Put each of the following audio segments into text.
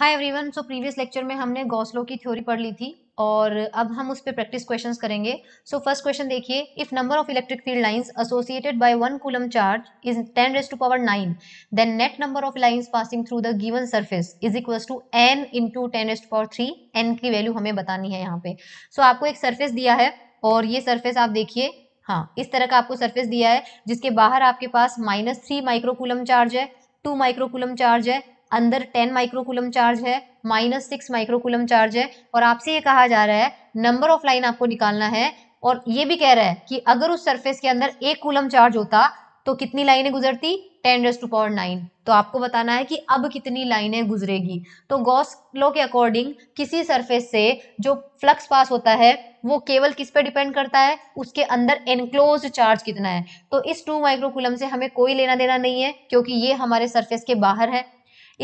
हाय everyone so previous lecture में हमने गौसलो की थ्योरी पढ़ ली थी और अब हम उस पर प्रैक्टिस क्वेश्चंस करेंगे सो फर्स्ट क्वेश्चन देखिए if number of electric field lines associated by one coulomb charge is ten raise to power nine then net number of lines passing through the given surface is equal to N into ten raised power three N की वैल्यू हमें बतानी है यहाँ पे सो so, आपको एक surface दिया है और ये सर्फेस आप देखिए हाँ इस तरह का आपको सरफेस दिया है जिसके बाहर आपके पास माइनस थ्री माइक्रोकुलम चार्ज है टू माइक्रोकुलम चार्ज है अंदर टेन माइक्रोकुलम चार्ज है माइनस सिक्स माइक्रोकुलम चार्ज है और आपसे ये कहा जा रहा है नंबर ऑफ लाइन आपको निकालना है और ये भी कह रहा है कि अगर उस सरफेस के अंदर एक कुलम चार्ज होता तो कितनी लाइनें गुजरती ten raise to power nine तो आपको बताना है कि अब कितनी लाइनें गुजरेगी तो गॉस लो के अकॉर्डिंग किसी सरफेस से जो फ्लक्स पास होता है वो केवल किस पे डिपेंड करता है उसके अंदर एनक्लोज चार्ज कितना है तो इस टू माइक्रोकुलम से हमें कोई लेना देना नहीं है क्योंकि ये हमारे सरफेस के बाहर है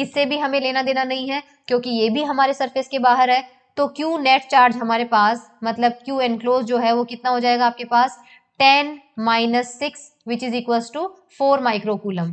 इससे भी हमें लेना देना नहीं है क्योंकि ये भी हमारे सरफेस के बाहर है तो क्यू नेट चार्ज हमारे पास मतलब क्यू एनक्लोज जो है वो कितना हो जाएगा आपके पास ten minus six which is equal to four microcoulomb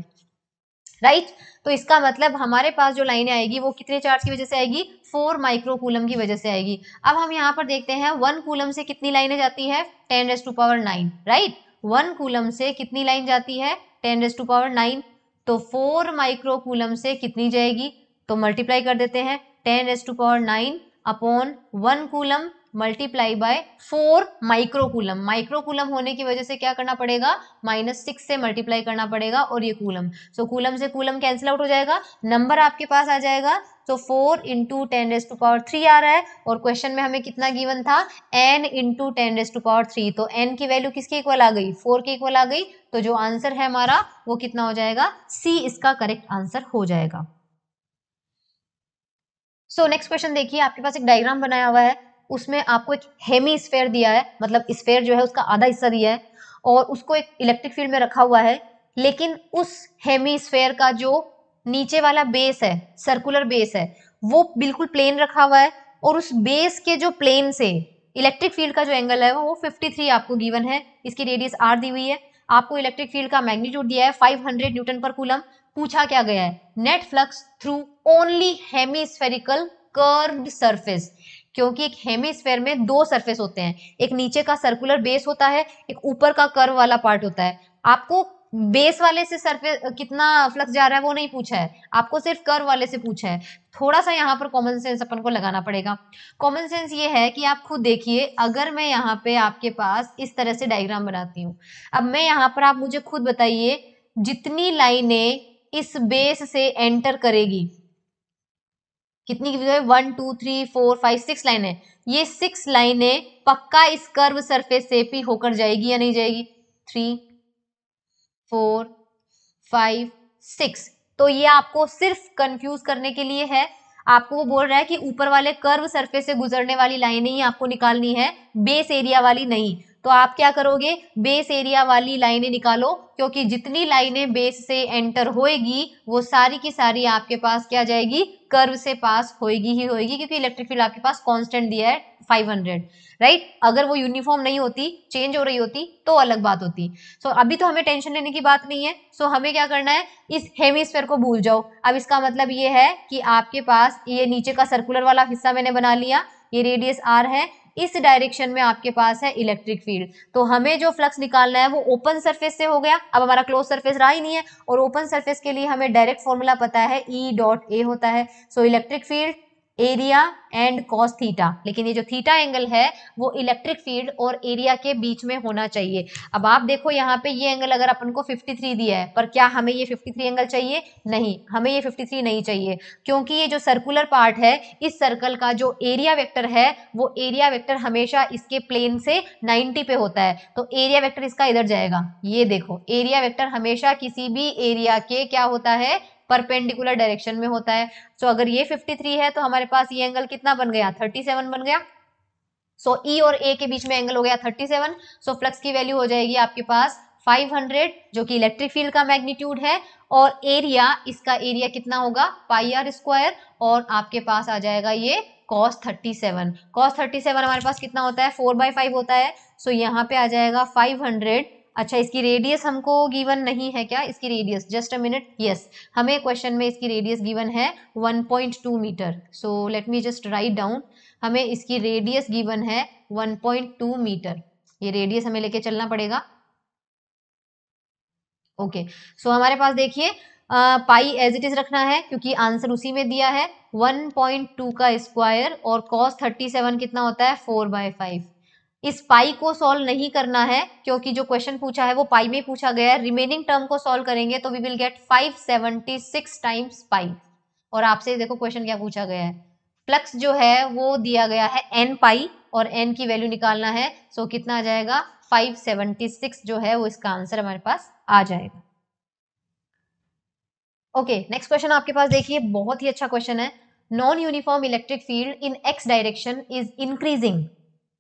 right तो इसका मतलब हमारे पास जो लाइनें आएगी वो कितने चार्ज की वजह से आएगी फोर माइक्रोकूलम की वजह से आएगी अब हम यहाँ पर देखते हैं वन कूलम से कितनी लाइनें जाती है ten raise to power nine right one coulomb से कितनी लाइन जाती है ten raise to power nine तो फोर माइक्रोकूलम से कितनी जाएगी तो मल्टीप्लाई कर देते हैं ten raise to power nine upon one coulomb multiply by four microcoulomb microcoulomb होने की वजह से क्या करना पड़ेगा माइनस सिक्स से मल्टीप्लाई करना पड़ेगा और ये कूलम सो कूलम से कूलम कैंसिल आउट हो जाएगा नंबर आपके पास आ जाएगा तो four into ten raise to power three आ रहा है और क्वेश्चन में हमें कितना गिवन था N into ten raise to power three तो एन की वैल्यू किसके इक्वल आ गई फोर के इक्वल आ गई तो जो आंसर है हमारा वो कितना हो जाएगा सी इसका करेक्ट आंसर हो जाएगा सो नेक्स्ट क्वेश्चन देखिए आपके पास एक डायग्राम बनाया हुआ है उसमें आपको एक हेमी स्फेयर दिया है मतलब स्फेयर जो है उसका आधा हिस्सा दिया है और उसको एक इलेक्ट्रिक फील्ड में रखा हुआ है लेकिन उस हेमी स्फेयर का जो नीचे वाला बेस है सर्कुलर बेस है वो बिल्कुल प्लेन रखा हुआ है और उस बेस के जो प्लेन से इलेक्ट्रिक फील्ड का जो एंगल है वो 53 आपको गिवन है इसकी रेडियस आर दी हुई है आपको इलेक्ट्रिक फील्ड का मैग्नीट्यूड दिया है 500 न्यूटन पर कूलम पूछा क्या गया है net flux through only hemispherical curve surface क्योंकि एक हेमिस्फेयर में दो सरफेस होते हैं एक नीचे का सर्कुलर बेस होता है एक ऊपर का कर्व वाला पार्ट होता है आपको बेस वाले से सरफेस कितना फ्लक्स जा रहा है वो नहीं पूछा है आपको सिर्फ कर्व वाले से पूछा है थोड़ा सा यहाँ पर कॉमन सेंस अपन को लगाना पड़ेगा कॉमन सेंस ये है कि आप खुद देखिए अगर मैं यहाँ पे आपके पास इस तरह से डायग्राम बनाती हूँ अब मैं यहाँ पर आप मुझे खुद बताइए जितनी लाइनें इस बेस से एंटर करेगी कितनी की one two three four five six line है ये सिक्स लाइनें पक्का इस कर्व सरफेस से भी होकर जाएगी या नहीं जाएगी थ्री फोर फाइव सिक्स तो ये आपको सिर्फ कंफ्यूज करने के लिए है आपको वो बोल रहा है कि ऊपर वाले कर्व सरफेस से गुजरने वाली लाइनें ही आपको निकालनी है बेस एरिया वाली नहीं तो आप क्या करोगे बेस एरिया वाली लाइनें निकालो क्योंकि जितनी लाइनें बेस से एंटर होएगी वो सारी की सारी आपके पास क्या जाएगी कर्व से पास होएगी ही होएगी क्योंकि इलेक्ट्रिक फील्ड आपके पास कांस्टेंट दिया है 500 राइट अगर वो यूनिफॉर्म नहीं होती चेंज हो रही होती तो अलग बात होती सो so, अभी तो हमें टेंशन लेने की बात नहीं है सो so, हमें क्या करना है इस हेमिस्फेयर को भूल जाओ अब इसका मतलब ये है कि आपके पास ये नीचे का सर्कुलर वाला हिस्सा मैंने बना लिया ये रेडियस आर है इस डायरेक्शन में आपके पास है इलेक्ट्रिक फील्ड तो हमें जो फ्लक्स निकालना है वो ओपन सरफेस से हो गया अब हमारा क्लोज सरफेस रहा ही नहीं है और ओपन सरफेस के लिए हमें डायरेक्ट फॉर्मूला पता है ई डॉट ए होता है so electric field area and cos theta लेकिन ये जो थीटा एंगल है वो इलेक्ट्रिक फील्ड और एरिया के बीच में होना चाहिए अब आप देखो यहाँ पे ये एंगल अगर अपन को 53 दिया है पर क्या हमें ये 53 एंगल चाहिए नहीं हमें ये 53 नहीं चाहिए क्योंकि ये जो सर्कुलर पार्ट है इस सर्कल का जो एरिया वेक्टर है वो एरिया वेक्टर हमेशा इसके प्लेन से नाइन्टी पे होता है तो एरिया वैक्टर इसका इधर जाएगा ये देखो एरिया वैक्टर हमेशा किसी भी एरिया के क्या होता है परपेंडिकुलर डायरेक्शन में होता है सो so, अगर ये 53 है तो हमारे पास ये एंगल कितना बन गया 37 बन गया सो so, ई e और ए के बीच में एंगल हो गया 37 सो so, फ्लक्स की वैल्यू हो जाएगी आपके पास 500 जो कि इलेक्ट्रिक फील्ड का मैग्नीट्यूड है और एरिया इसका एरिया कितना होगा पाई आर स्क्वायर और आपके पास आ जाएगा ये कॉस 37 कॉस सेवन हमारे पास कितना होता है 4 बाई फाइव होता है सो so, यहाँ पे आ जाएगा 500 अच्छा इसकी रेडियस हमको गिवन नहीं है क्या इसकी radius just a minute yes हमें क्वेश्चन में इसकी रेडियस गिवन है 1.2 metre so let me just write down हमें इसकी रेडियस गिवन है 1.2 मीटर ये रेडियस हमें लेके चलना पड़ेगा ओके okay. सो so, हमारे पास देखिए पाई एज इट इज रखना है क्योंकि आंसर उसी में दिया है 1.2 का स्क्वायर और कॉस 37 कितना होता है 4 बाय फाइव इस पाई को सॉल्व नहीं करना है क्योंकि जो क्वेश्चन पूछा है वो पाई में पूछा गया है रिमेनिंग टर्म को सॉल्व करेंगे तो we will get 576 times pi और आपसे देखो क्वेश्चन क्या पूछा गया है फ्लक्स जो है वो दिया गया है एन पाई और एन की वैल्यू निकालना है सो कितना आ जाएगा 576 जो है वो इसका आंसर हमारे पास आ जाएगा ओके नेक्स्ट क्वेश्चन आपके पास देखिए बहुत ही अच्छा क्वेश्चन है non uniform electric field in X direction is increasing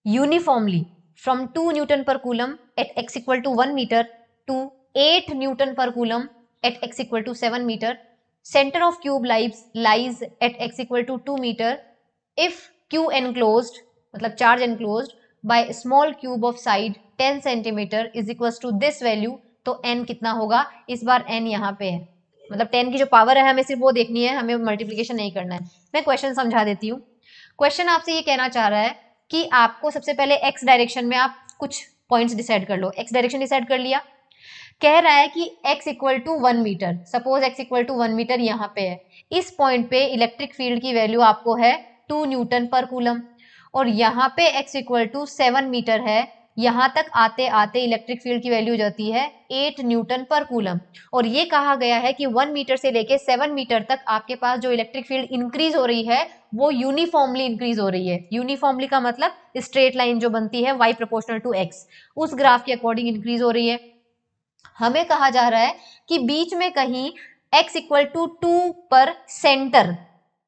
uniformly from 2 Newton per coulomb at x equal to 1 meter to 8 Newton per coulomb at x equal to 7 meter. Center of cube lies, lies at x equal to 2 meter if q enclosed matlab charge enclosed by small cube of side 10 cm is equals to this value to n kitna hoga is bar n yahan pe hai मतलब 10 की जो power है हमें सिर्फ वो देखनी है हमें मल्टीप्लीकेशन नहीं करना है मैं क्वेश्चन समझा देती हूँ क्वेश्चन आपसे ये कहना चाह रहा है कि आपको सबसे पहले एक्स डायरेक्शन में आप कुछ पॉइंट्स डिसाइड कर लो एक्स डायरेक्शन डिसाइड कर लिया कह रहा है कि x equal to one metre suppose x equal to one metre यहाँ पे है इस पॉइंट पे इलेक्ट्रिक फील्ड की वैल्यू आपको है टू न्यूटन पर कूलम और यहाँ पे x equal to seven metre है यहां तक आते आते इलेक्ट्रिक फील्ड की वैल्यू हो जाती है एट न्यूटन पर कूलम और ये कहा गया है कि वन मीटर से लेके सेवन मीटर तक आपके पास जो इलेक्ट्रिक फील्ड इंक्रीज हो रही है वो यूनिफॉर्मली इंक्रीज हो रही है यूनिफॉर्मली का मतलब स्ट्रेट लाइन जो बनती है वाई प्रपोर्शनल टू एक्स उस ग्राफ के अकॉर्डिंग इंक्रीज हो रही है हमें कहा जा रहा है कि बीच में कहीं एक्स इक्वल टू टू पर सेंटर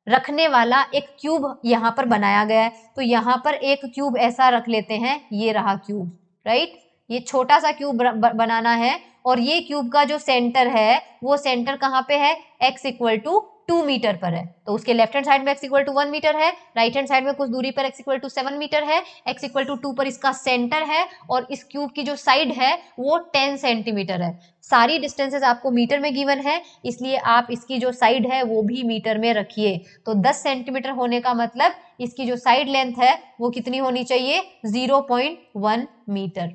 रखने वाला एक क्यूब यहाँ पर बनाया गया है तो यहाँ पर एक क्यूब ऐसा रख लेते हैं ये रहा क्यूब राइट ये छोटा सा क्यूब बनाना है और ये क्यूब का जो सेंटर है वो सेंटर कहाँ पे है x equal to two metre पर है तो उसके लेफ्ट हैंड साइड में x equal to one metre है राइट हैंड साइड में कुछ दूरी पर x equal to seven metre है एक्स इक्वल टू टू पर इसका सेंटर है और इस क्यूब की जो साइड है वो टेन सेंटीमीटर है सारी डिस्टेंसेज आपको मीटर में गिवन है इसलिए आप इसकी जो साइड है वो भी मीटर में रखिए तो दस सेंटीमीटर होने का मतलब इसकी जो साइड लेंथ है वो कितनी होनी चाहिए जीरो पॉइंट वन मीटर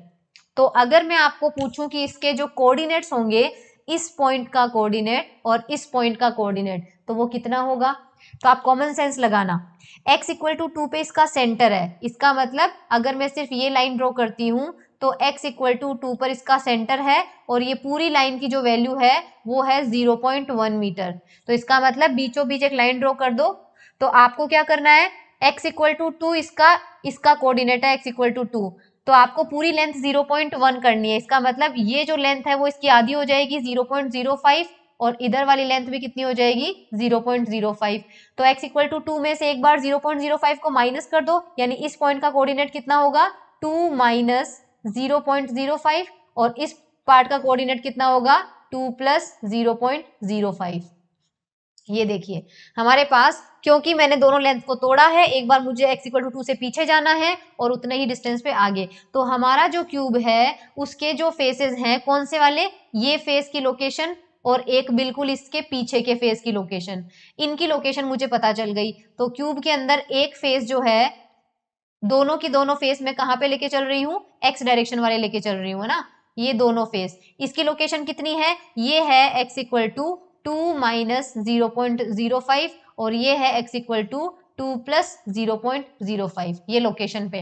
तो अगर मैं आपको पूछूं कि इसके जो कोऑर्डिनेट्स होंगे इस पॉइंट का कोऑर्डिनेट और इस पॉइंट का कोऑर्डिनेट तो वो कितना होगा तो आप कॉमन सेंस लगाना x इक्वल टू टू पे इसका सेंटर है इसका मतलब अगर मैं सिर्फ ये लाइन ड्रॉ करती हूँ तो x इक्वल टू टू पर इसका सेंटर है और ये पूरी लाइन की जो वैल्यू है वो है जीरो पॉइंट वन मीटर तो इसका मतलब बीचों बीच एक लाइन ड्रॉ कर दो तो आपको क्या करना है x इक्वल टू टू इसका इसका कोऑर्डिनेट है x इक्वल टू टू तो आपको पूरी लेंथ 0.1 करनी है इसका मतलब ये जो लेंथ है वो इसकी आधी हो जाएगी 0.05 और इधर वाली लेंथ भी कितनी हो जाएगी 0.05 तो x इक्वल टू टू में से एक बार 0.05 को माइनस कर दो यानी इस पॉइंट का कोऑर्डिनेट कितना होगा 2 माइनस 0.05 और इस पार्ट का कोऑर्डिनेट कितना होगा 2 प्लस 0.05 ये देखिए हमारे पास क्योंकि मैंने दोनों लेंथ को तोड़ा है एक बार मुझे x इक्वल टू टू से पीछे जाना है और उतने ही डिस्टेंस पे आगे तो हमारा जो क्यूब है उसके जो फेसेस हैं कौन से वाले ये फेस की लोकेशन और एक बिल्कुल इसके पीछे के फेस की लोकेशन इनकी लोकेशन मुझे पता चल गई तो क्यूब के अंदर एक फेस जो है दोनों की दोनों फेस मैं कहाँ पे लेके चल रही हूँ एक्स डायरेक्शन वाले लेके चल रही हूँ है ना ये दोनों फेस इसकी लोकेशन कितनी है ये है x equal to two minus zero point zero five और ये है x equal to two plus zero point zero five ये लोकेशन पे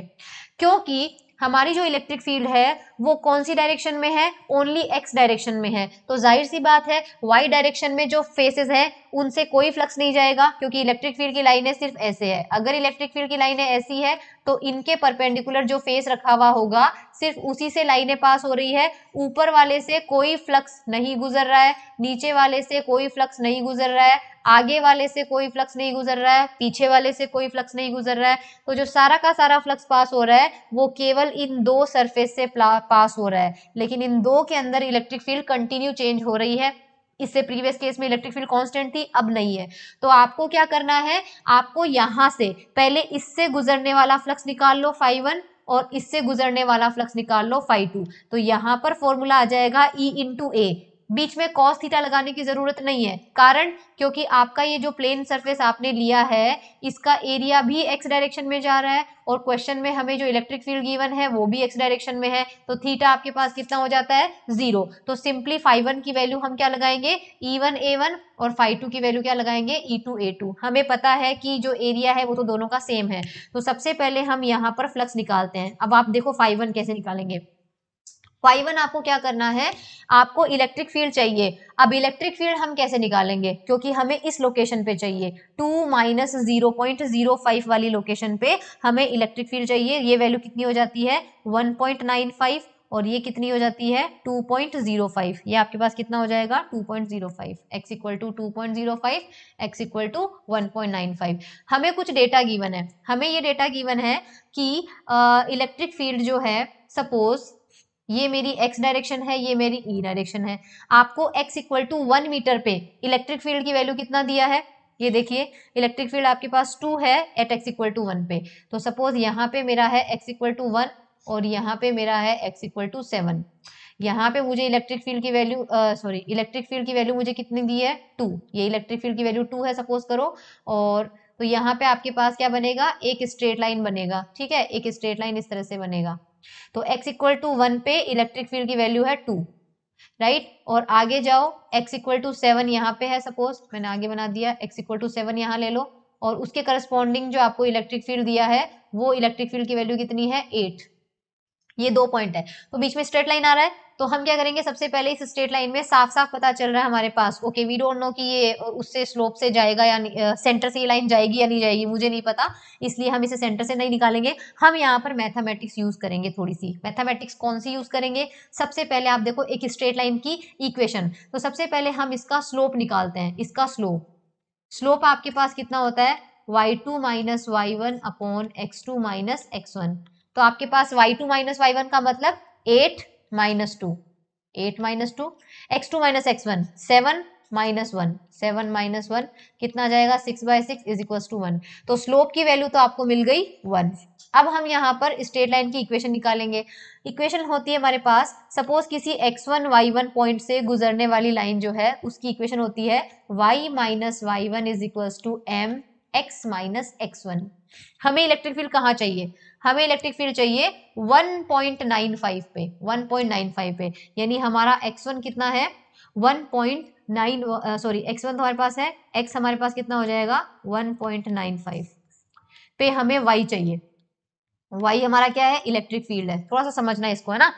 क्योंकि हमारी जो इलेक्ट्रिक फील्ड है वो कौन सी डायरेक्शन में है ओनली एक्स डायरेक्शन में है तो जाहिर सी बात है वाई डायरेक्शन में जो फेसेस हैं उनसे कोई फ्लक्स नहीं जाएगा क्योंकि इलेक्ट्रिक फील्ड की लाइनें सिर्फ ऐसे है अगर इलेक्ट्रिक फील्ड की लाइनें ऐसी है तो इनके परपेंडिकुलर जो फेस रखा हुआ होगा सिर्फ उसी से लाइनें पास हो रही है ऊपर वाले से कोई फ्लक्स नहीं गुजर रहा है नीचे वाले से कोई फ्लक्स नहीं गुजर रहा है आगे वाले से कोई फ्लक्स नहीं गुजर रहा है पीछे वाले से कोई फ्लक्स नहीं गुजर रहा है तो जो सारा का सारा फ्लक्स पास हो रहा है वो केवल इन दो सरफेस से पास हो रहा है लेकिन इन दो के अंदर इलेक्ट्रिक फील्ड कंटिन्यू चेंज हो रही है इससे प्रीवियस केस में इलेक्ट्रिक फील्ड कांस्टेंट थी अब नहीं है तो आपको क्या करना है आपको यहां से पहले इससे गुजरने वाला फ्लक्स निकाल लो फाइव वन और इससे गुजरने वाला फ्लक्स निकाल लो फाइव टू तो यहाँ पर फॉर्मूला आ जाएगा ई इंटू ए बीच में कॉस थीटा लगाने की जरूरत नहीं है कारण क्योंकि आपका ये जो प्लेन सरफेस आपने लिया है इसका एरिया भी एक्स डायरेक्शन में जा रहा है और क्वेश्चन में हमें जो इलेक्ट्रिक फील्ड गिवन है वो भी एक्स डायरेक्शन में है तो थीटा आपके पास कितना हो जाता है जीरो तो सिंपली फाइव वन की वैल्यू हम क्या लगाएंगे ई वन ए वन और फाइव टू की वैल्यू क्या लगाएंगे ई टू ए टू हमें पता है कि जो एरिया है वो तो दोनों का सेम है तो सबसे पहले हम यहाँ पर फ्लक्स निकालते हैं अब आप देखो फाइव वन कैसे निकालेंगे वाई वन आपको क्या करना है आपको इलेक्ट्रिक फील्ड चाहिए अब इलेक्ट्रिक फील्ड हम कैसे निकालेंगे क्योंकि हमें इस लोकेशन पे चाहिए two minus zero point zero five वाली लोकेशन पे हमें इलेक्ट्रिक फील्ड चाहिए ये वैल्यू कितनी हो जाती है वन पॉइंट नाइन फाइव और ये कितनी हो जाती है टू पॉइंट जीरो फाइव ये आपके पास कितना हो जाएगा two point zero five x equal to two point zero five x equal to one point nine five हमें कुछ डेटा गिवन है हमें ये डेटा गिवन है कि इलेक्ट्रिक uh, फील्ड जो है सपोज ये मेरी एक्स डायरेक्शन है ये मेरी ई e डायरेक्शन है आपको x equal to one metre पे इलेक्ट्रिक फील्ड की वैल्यू कितना दिया है ये देखिए इलेक्ट्रिक फील्ड आपके पास टू है at x equal to one पे तो सपोज यहाँ पे मेरा है एक्स इक्वल टू वन और यहाँ पे मेरा है एक्स इक्वल टू सेवन यहाँ पे मुझे इलेक्ट्रिक फील्ड की वैल्यू सॉरी इलेक्ट्रिक फील्ड की वैल्यू मुझे कितनी दी है टू ये इलेक्ट्रिक फील्ड की वैल्यू टू है सपोज करो और तो यहाँ पे आपके पास क्या बनेगा एक स्ट्रेट लाइन बनेगा ठीक है एक स्ट्रेट लाइन इस तरह से बनेगा तो x इक्वल टू वन पे इलेक्ट्रिक फील्ड की वैल्यू है टू राइट right? और आगे जाओ x इक्वल टू सेवन यहाँ पे है सपोज मैंने आगे बना दिया x इक्वल टू सेवन यहाँ ले लो और उसके करस्पॉन्डिंग जो आपको इलेक्ट्रिक फील्ड दिया है वो इलेक्ट्रिक फील्ड की वैल्यू कितनी है एट ये दो पॉइंट है तो बीच में स्ट्रेट लाइन आ रहा है तो हम क्या करेंगे सबसे पहले इस स्ट्रेट लाइन में साफ साफ पता चल रहा है हमारे पास ओके वी डोंट नो कि ये उससे स्लोप से जाएगा या सेंटर से ये लाइन जाएगी या नहीं जाएगी मुझे नहीं पता इसलिए हम इसे सेंटर से नहीं निकालेंगे हम यहाँ पर मैथमेटिक्स यूज़ करेंगे थोड़ी सी मैथमेटिक्स कौन सी यूज़ करेंगे सबसे पहले आप देखो एक स्ट्रेट लाइन की इक्वेशन तो सबसे पहले हम इसका स्लोप निकालते हैं इसका स्लोप स्लोप आपके पास कितना होता है y two minus y one upon x two minus x one तो आपके पास y two minus y one का मतलब eight minus two eight minus two x two minus x one seven minus one seven minus one कितना जाएगा six by six is equal to one तो slope की वैल्यू तो आपको मिल गई वन अब हम यहाँ पर स्ट्रेट लाइन की इक्वेशन निकालेंगे इक्वेशन होती है हमारे पास सपोज किसी x one y one point से गुजरने वाली लाइन जो है उसकी इक्वेशन होती है y minus y one is equal to m x minus x one हमें इलेक्ट्रिक फील्ड कहाँ चाहिए हमें इलेक्ट्रिक फील्ड चाहिए 1.95 पे 1.95 पे यानी हमारा x1 कितना है 1.9 सॉरी x1 तो हमारे पास है x हमारे पास कितना हो जाएगा 1.95 पे हमें y चाहिए वाई हमारा क्या है इलेक्ट्रिक फील्ड है थोड़ा सा समझना इसको है ना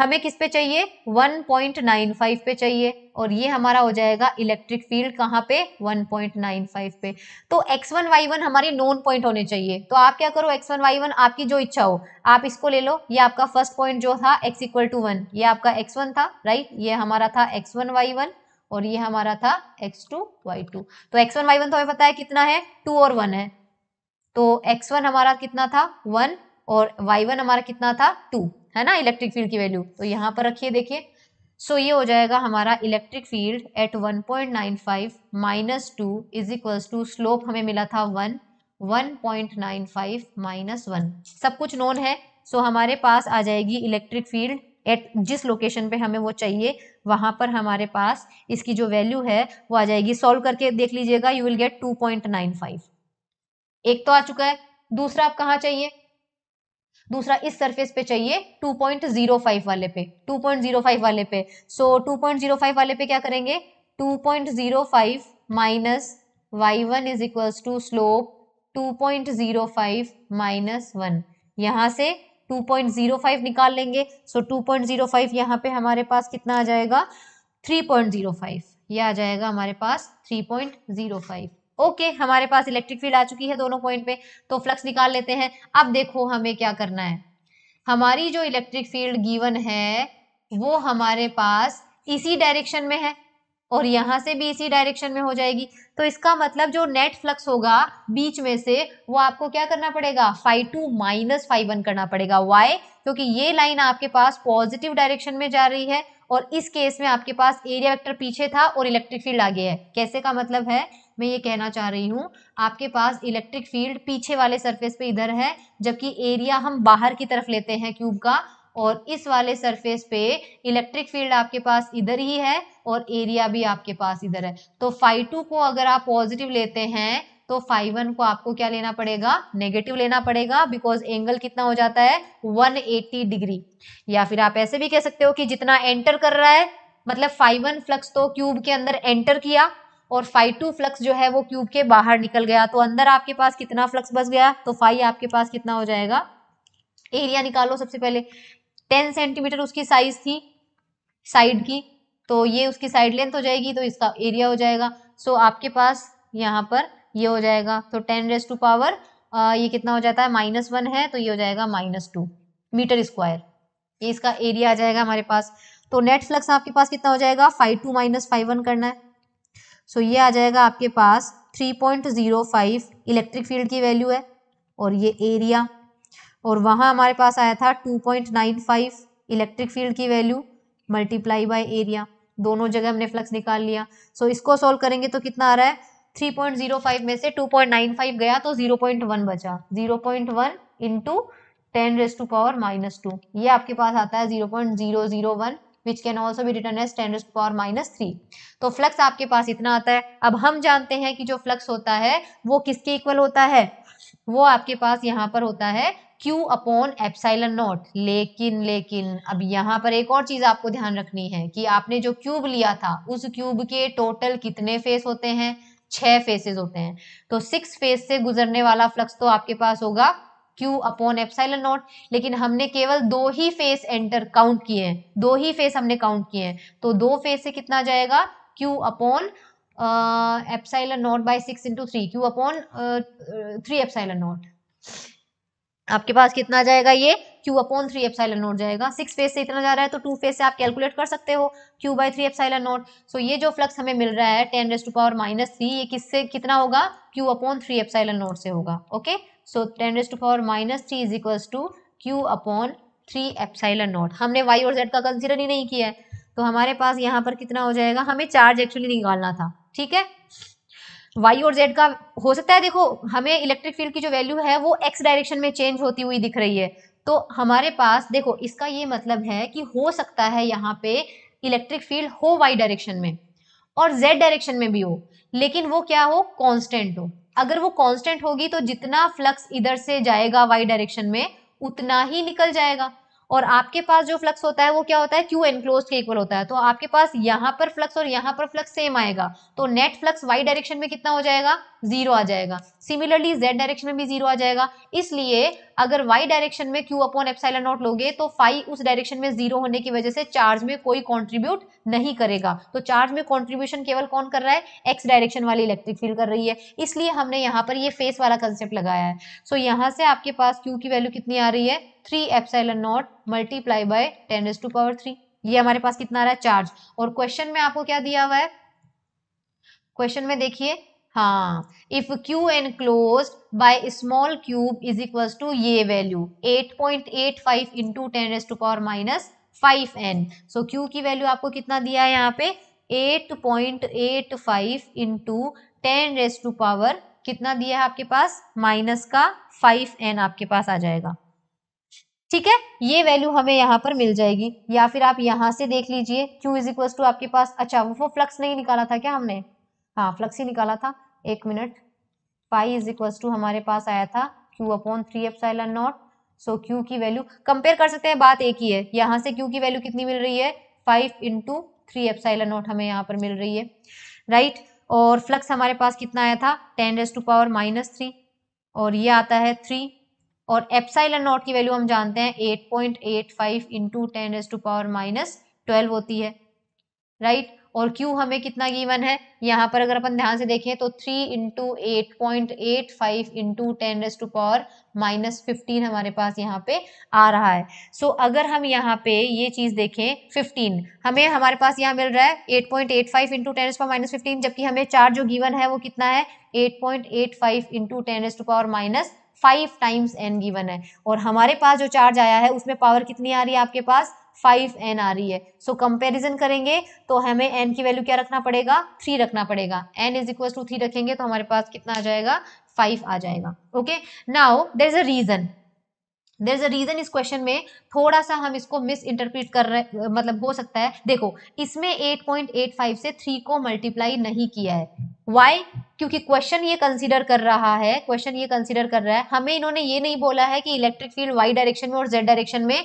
हमें किस पे चाहिए 1.95 पे चाहिए और ये हमारा हो जाएगा इलेक्ट्रिक फील्ड कहाँ पे 1.95 पे तो x1 y1 हमारे नॉन पॉइंट होने चाहिए तो आप क्या करो x1 y1 आपकी जो इच्छा हो आप इसको ले लो ये आपका फर्स्ट पॉइंट जो था x इक्वल टू वन ये आपका x1 था राइट ये हमारा था x1 y1 और ये हमारा था x2 y2 तो x1 y1 तो हमें पता है कितना है टू और वन है तो x1 हमारा कितना था वन और y1 हमारा कितना था टू है ना इलेक्ट्रिक फील्ड की वैल्यू तो यहाँ पर रखिए देखिए सो ये हो जाएगा हमारा electric field at 1.95 point nine five minus two is equals to slope हमें मिला था one 1.95 point nine five minus one सब कुछ नोन है सो so हमारे पास आ जाएगी इलेक्ट्रिक फील्ड एट जिस लोकेशन पे हमें वो चाहिए वहां पर हमारे पास इसकी जो वैल्यू है वो आ जाएगी सॉल्व करके देख लीजिएगा यू विल गेट 2.95 एक तो आ चुका है दूसरा आप कहा चाहिए दूसरा इस सरफेस पे चाहिए 2.05 वाले पे 2.05 वाले पे सो so, 2.05 वाले पे क्या करेंगे 2.05 minus y one is equals to slope 2.05 minus one यहां से 2.05 निकाल लेंगे सो so, 2.05 यहाँ पे हमारे पास कितना आ जाएगा 3.05 ये आ जाएगा हमारे पास 3.05 ओके okay, हमारे पास इलेक्ट्रिक फील्ड आ चुकी है दोनों पॉइंट पे तो फ्लक्स निकाल लेते हैं अब देखो हमें क्या करना है हमारी जो इलेक्ट्रिक फील्ड गिवन है वो हमारे पास इसी डायरेक्शन में है और यहां से भी इसी डायरेक्शन में हो जाएगी तो इसका मतलब जो नेट फ्लक्स होगा बीच में से वो आपको क्या करना पड़ेगा five two minus five one करना पड़ेगा वाई क्योंकि ये लाइन आपके पास पॉजिटिव डायरेक्शन में जा रही है और इस केस में आपके पास एरिया वेक्टर पीछे था और इलेक्ट्रिक फील्ड आगे है कैसे का मतलब है मैं ये कहना चाह रही हूँ आपके पास इलेक्ट्रिक फील्ड पीछे वाले सरफेस पे इधर है जबकि एरिया हम बाहर की तरफ लेते हैं क्यूब का और इस वाले सरफेस पे इलेक्ट्रिक फील्ड आपके पास इधर ही है और एरिया भी आपके पास इधर है तो फाइव टू को अगर आप पॉजिटिव लेते हैं तो फाइव वन को आपको क्या लेना पड़ेगा नेगेटिव लेना पड़ेगा बिकॉज एंगल कितना हो जाता है 180 डिग्री या फिर आप ऐसे भी कह सकते हो कि जितना एंटर कर रहा है मतलब फाइव वन फ्लक्स तो क्यूब के अंदर एंटर किया और फाइव टू फ्लक्स जो है वो क्यूब के बाहर निकल गया तो अंदर आपके पास कितना फ्लक्स बस गया तो फाइव आपके पास कितना हो जाएगा एरिया निकालो सबसे पहले टेन सेंटीमीटर उसकी साइज थी साइड की तो ये उसकी साइड लेंथ हो जाएगी तो इसका एरिया हो जाएगा सो so, आपके पास यहाँ पर ये हो जाएगा तो टेन रेस टू पावर ये कितना हो जाता है माइनस वन है तो ये हो जाएगा माइनस टू मीटर स्क्वायर ये इसका एरिया आ जाएगा हमारे पास तो नेट फ्लक्स आपके पास कितना हो जाएगा five two minus five one करना है सो ये आ जाएगा आपके पास 3.05 इलेक्ट्रिक फील्ड की वैल्यू है और ये एरिया और वहाँ हमारे पास आया था 2.95 इलेक्ट्रिक फील्ड की वैल्यू मल्टीप्लाई बाय एरिया दोनों जगह हमने फ्लक्स निकाल लिया सो so, इसको सॉल्व करेंगे तो कितना आ रहा है 3.05 में से 2.95 गया तो 0.1 बचा 0.1 point one into ten raise to power minus two ये आपके पास आता है 0.001 विच कैन ऑल्सो भी written as ten power minus three तो फ्लक्स आपके पास इतना आता है अब हम जानते हैं कि जो फ्लक्स होता है वो किसके इक्वल होता है वो आपके पास यहाँ पर होता है Q अपॉन एप्साइलन नॉट लेकिन लेकिन अब यहाँ पर एक और चीज आपको ध्यान रखनी है कि आपने जो क्यूब लिया था उस क्यूब के टोटल कितने फेस होते हैं छह फेसेस होते हैं तो सिक्स फेस से गुजरने वाला फ्लक्स तो आपके पास होगा क्यू अपॉन एप्साइलन नॉट लेकिन हमने केवल दो ही फेस एंटर काउंट किए हैं दो ही फेस हमने काउंट किए हैं तो दो फेस से कितना जाएगा Q upon epsilon naught by six into three q upon three epsilon naught आपके पास कितना जाएगा ये Q upon three epsilon naught जाएगा सिक्स फेज से इतना जा रहा है तो टू फेज से आप कैलकुलेट कर सकते हो Q by three epsilon naught so ये जो फ्लक्स हमें मिल रहा है ten raise to power minus three ये किससे कितना होगा Q upon three epsilon naught से होगा okay okay? So ten raised power minus three is equals to Q upon three epsilon naught हमने वाई और जेड का कंसिडर ही नहीं किया है तो हमारे पास यहाँ पर कितना हो जाएगा हमें चार्ज एक्चुअली निकालना था ठीक है वाई और जेड का हो सकता है देखो हमें इलेक्ट्रिक फील्ड की जो वैल्यू है वो एक्स डायरेक्शन में चेंज होती हुई दिख रही है तो हमारे पास देखो इसका ये मतलब है कि हो सकता है यहाँ पे इलेक्ट्रिक फील्ड हो वाई डायरेक्शन में और जेड डायरेक्शन में भी हो लेकिन वो क्या हो कांस्टेंट हो अगर वो कांस्टेंट होगी तो जितना फ्लक्स इधर से जाएगा वाई डायरेक्शन में उतना ही निकल जाएगा और आपके पास जो फ्लक्स होता है वो क्या होता है क्यू एनक्लोज के इक्वल होता है तो आपके पास यहाँ पर फ्लक्स और यहाँ पर फ्लक्स सेम आएगा तो नेट फ्लक्स वाई डायरेक्शन में कितना हो जाएगा जीरो आ जाएगा सिमिलरली जेड डायरेक्शन में भी जीरो आ जाएगा इसलिए अगर वाई डायरेक्शन में क्यू अपॉन एप्साइलन नॉट लोगे तो फाइव उस डायरेक्शन में जीरो होने की वजह से चार्ज में कोई कॉन्ट्रीब्यूट नहीं करेगा तो चार्ज में कॉन्ट्रीब्यूशन केवल कौन कर रहा है एक्स डायरेक्शन वाली इलेक्ट्रिक फील्ड कर रही है इसलिए हमने यहाँ पर ये फेस वाला कंसेप्ट लगाया है सो so, यहाँ से आपके पास क्यू की वैल्यू कितनी आ रही है three epsilon naught multiply by ten raise to power three ये हमारे पास कितना आ रहा है चार्ज और क्वेश्चन में आपको क्या दिया हुआ है क्वेश्चन में देखिए हाँ if Q enclosed by small cube is equal to ये value 8.85 point eight five into ten raise to power minus five n so q की वैल्यू आपको कितना दिया है यहाँ पे 8.85 point eight five into ten raise to power कितना दिया है आपके पास माइनस का फाइव एन आपके पास आ जाएगा ठीक है ये वैल्यू हमें यहाँ पर मिल जाएगी या फिर आप यहाँ से देख लीजिए क्यू इज इक्वल टू आपके पास अच्छा वो फ्लक्स नहीं निकाला था क्या हमने हाँ फ्लक्स ही निकाला था एक minute phi is equal to हमारे पास आया था q upon three epsilon naught so q की वैल्यू कंपेयर कर सकते हैं बात एक ही है यहाँ से क्यू की वैल्यू कितनी मिल रही है five into three epsilon naught हमें यहाँ पर मिल रही है राइट right? और फ्लक्स हमारे पास कितना आया था ten raise to power minus three और ये आता है थ्री और एप्साइलन नॉट की वैल्यू हम जानते हैं eight point eight five into ten raise to power minus twelve होती है राइट right? और क्यू हमें कितना गिवन है यहाँ पर अगर अपन ध्यान से देखें तो three into eight point eight five into ten raise to power minus fifteen हमारे पास यहाँ पे आ रहा है सो so, अगर हम यहाँ पे ये चीज़ देखें फिफ्टीन हमें हमारे पास यहाँ मिल रहा है eight point eight five into ten power minus fifteen जबकि हमें चार जो गिवन है वो कितना है eight point eight five into ten raise to power minus five times n given है और हमारे पास जो चार्ज आया है उसमें पावर कितनी आ रही है आपके पास फाइव एन आ रही है सो so, कंपेरिजन करेंगे तो हमें एन की वैल्यू क्या रखना पड़ेगा थ्री रखना पड़ेगा n is equal to three रखेंगे तो हमारे पास कितना आ जाएगा फाइव आ जाएगा okay now there is a region there is a region इस क्वेश्चन में थोड़ा सा हम इसको मिस इंटरप्रिट कर रहे मतलब हो सकता है देखो इसमें 8.85 से 3 को मल्टीप्लाई नहीं किया है वाई क्योंकि क्वेश्चन ये कंसिडर कर रहा है क्वेश्चन ये कंसिडर कर रहा है हमें इन्होंने ये नहीं बोला है कि इलेक्ट्रिक फील्ड वाई डायरेक्शन में और जेड डायरेक्शन में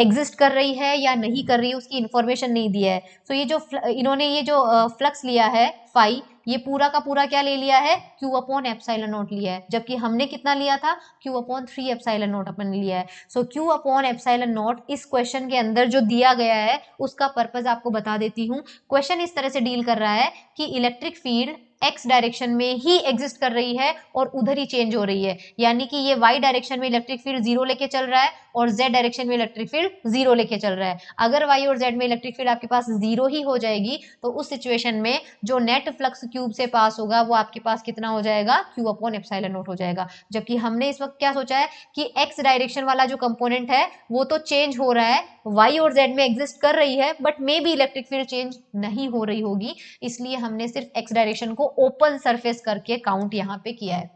एग्जिस्ट कर रही है या नहीं कर रही है उसकी इन्फॉर्मेशन नहीं दी है सो so ये जो इन्होंने ये जो फ्लक्स लिया है फाइव ये पूरा का पूरा क्या ले लिया है क्यू अपॉन एप्साइलन नोट लिया है जबकि हमने कितना लिया था q upon three epsilon naught अपन लिया है so q upon epsilon naught इस क्वेश्चन के अंदर जो दिया गया है उसका पर्पज आपको बता देती हूँ क्वेश्चन इस तरह से डील कर रहा है कि इलेक्ट्रिक फील्ड एक्स डायरेक्शन में ही एग्जिस्ट कर रही है और उधर ही चेंज हो रही है यानी कि ये वाई डायरेक्शन में इलेक्ट्रिक फील्ड जीरो लेके चल रहा है और जेड डायरेक्शन में इलेक्ट्रिक फील्ड जीरो लेके चल रहा है अगर वाई और जेड में इलेक्ट्रिक फील्ड आपके पास जीरो ही हो जाएगी तो उस सिचुएशन में जो नेट फ्लक्स क्यूब से पास होगा वो आपके पास कितना हो जाएगा क्यू अपॉन एप्साइलन नोट हो जाएगा जबकि हमने इस वक्त क्या सोचा है कि एक्स डायरेक्शन वाला जो कंपोनेंट है वो तो चेंज हो रहा है वाई और जेड में एग्जिस्ट कर रही है but may be electric field change नहीं हो रही होगी इसलिए हमने सिर्फ एक्स डायरेक्शन को ओपन सरफेस करके काउंट यहाँ पे किया है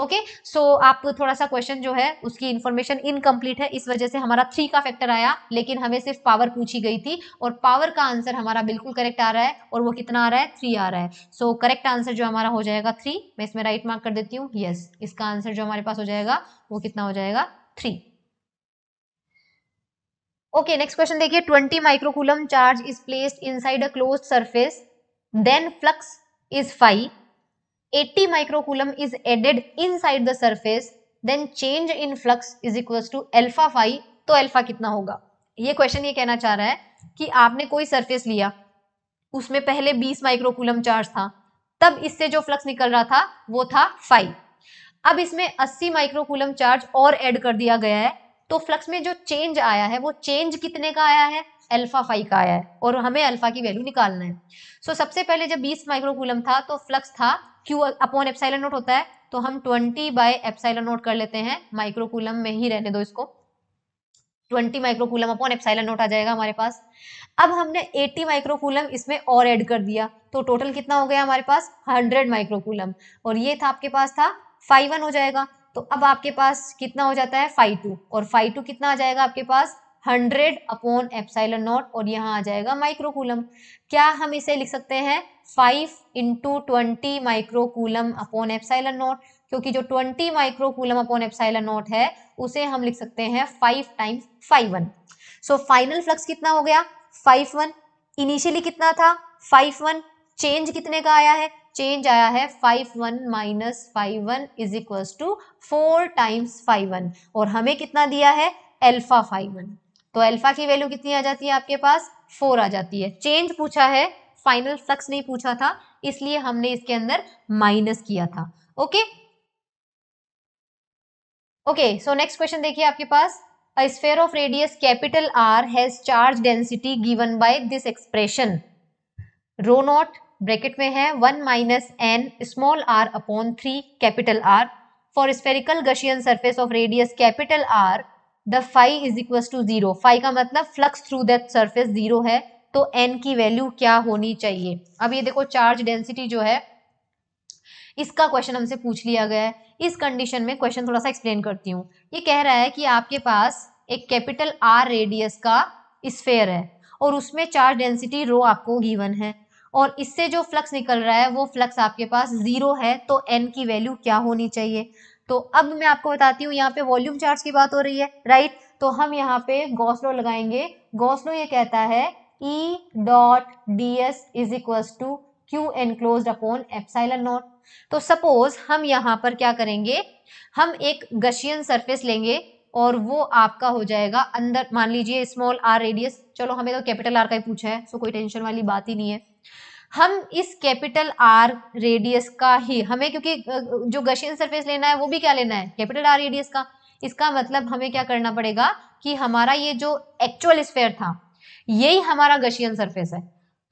ओके okay? सो so, आप थोड़ा सा क्वेश्चन जो है उसकी इन्फॉर्मेशन इनकम्प्लीट है इस वजह से हमारा थ्री का फैक्टर आया लेकिन हमें सिर्फ पावर पूछी गई थी और पावर का आंसर हमारा बिल्कुल करेक्ट आ रहा है और वो कितना आ रहा है थ्री आ रहा है सो करेक्ट आंसर जो हमारा हो जाएगा थ्री मैं इसमें राइट मार्क कर देती हूँ यस yes, इसका आंसर जो हमारे पास हो जाएगा वो कितना हो जाएगा थ्री ओके नेक्स्ट क्वेश्चन देखिए twenty microcoulomb charge is placed inside a closed surface then flux is phi 80 microcoulomb is added inside the surface then change in flux is equals to alpha phi तो alpha कितना होगा ये question ये कहना चाह रहा है कि आपने कोई सरफेस लिया उसमें पहले 20 माइक्रोकुलम चार्ज था तब इससे जो फ्लक्स निकल रहा था वो था फाइव अब इसमें 80 माइक्रोकुलम चार्ज और ऐड कर दिया गया है तो फ्लक्स में जो चेंज आया है वो चेंज कितने का आया है अल्फा फाइव का आया है और हमें अल्फा की वैल्यू निकालना है सो so, सबसे पहले जब 20 माइक्रोकूलम था तो फ्लक्स था क्यू अपॉन एप्साइलन नोट होता है तो हम 20 बाय एप्साइलन नोट कर लेते हैं माइक्रोकूलम में ही रहने दो इसको 20 माइक्रोकूलम अपॉन एप्साइलन नोट आ जाएगा हमारे पास अब हमने 80 माइक्रोकूलम इसमें और ऐड कर दिया तो टोटल कितना हो गया हमारे पास 100 माइक्रोकूलम और ये था आपके पास था फाइव वन हो जाएगा तो अब आपके पास कितना हो जाता है फाइव टू और फाइव टू कितना आ जाएगा आपके पास हंड्रेड अपॉन एप्साइलन नॉट और यहाँ आ जाएगा माइक्रोकूलम क्या हम इसे लिख सकते हैं five into twenty microcoulomb upon epsilon naught क्योंकि जो twenty microcoulomb upon epsilon naught है उसे हम लिख सकते हैं five times five one so final flux कितना हो गया फाइव वन इनिशियली कितना था फाइव वन चेंज कितने का आया है चेंज आया है five one minus five one is equal to four times five one और हमें कितना दिया है एल्फा फाइव वन तो अल्फा की वैल्यू कितनी आ जाती है आपके पास फोर आ जाती है चेंज पूछा है फाइनल फ्लक्स नहीं पूछा था इसलिए हमने इसके अंदर माइनस किया था okay okay so next question देखिए आपके पास sphere of radius capital R has charge density given by this expression rho naught bracket में है one minus n small r upon three capital R for spherical Gaussian surface of radius capital R the five is equal to zero five का मतलब flux through that surface zero है तो N की value क्या होनी चाहिए अब ये देखो चार्ज डेंसिटी जो है इसका क्वेश्चन हमसे पूछ लिया गया है इस कंडीशन में क्वेश्चन थोड़ा सा एक्सप्लेन करती हूँ ये कह रहा है कि आपके पास एक कैपिटल आर रेडियस का स्फेयर है और उसमें चार्ज डेंसिटी रो आपको गिवन है और इससे जो फ्लक्स निकल रहा है वो फ्लक्स आपके पास जीरो है तो एन की वैल्यू क्या होनी चाहिए तो अब मैं आपको बताती हूँ यहाँ पे वॉल्यूम चार्ज की बात हो रही है राइट तो हम यहाँ पे गौसलो लगाएंगे गौसलो ये कहता है E dot D S is equal to Q enclose upon epsilon nought तो सपोज हम यहाँ पर क्या करेंगे हम एक गशियन सरफेस लेंगे और वो आपका हो जाएगा अंदर मान लीजिए स्मॉल आर रेडियस चलो हमें तो कैपिटल आर का ही पूछा है सो कोई टेंशन वाली बात ही नहीं है हम इस कैपिटल आर रेडियस का ही हमें क्योंकि जो गशियन सरफेस लेना है वो भी क्या लेना है कैपिटल आर रेडियस का इसका मतलब हमें क्या करना पड़ेगा कि हमारा ये जो एक्चुअल स्फेयर था यही हमारा गशियन सरफेस है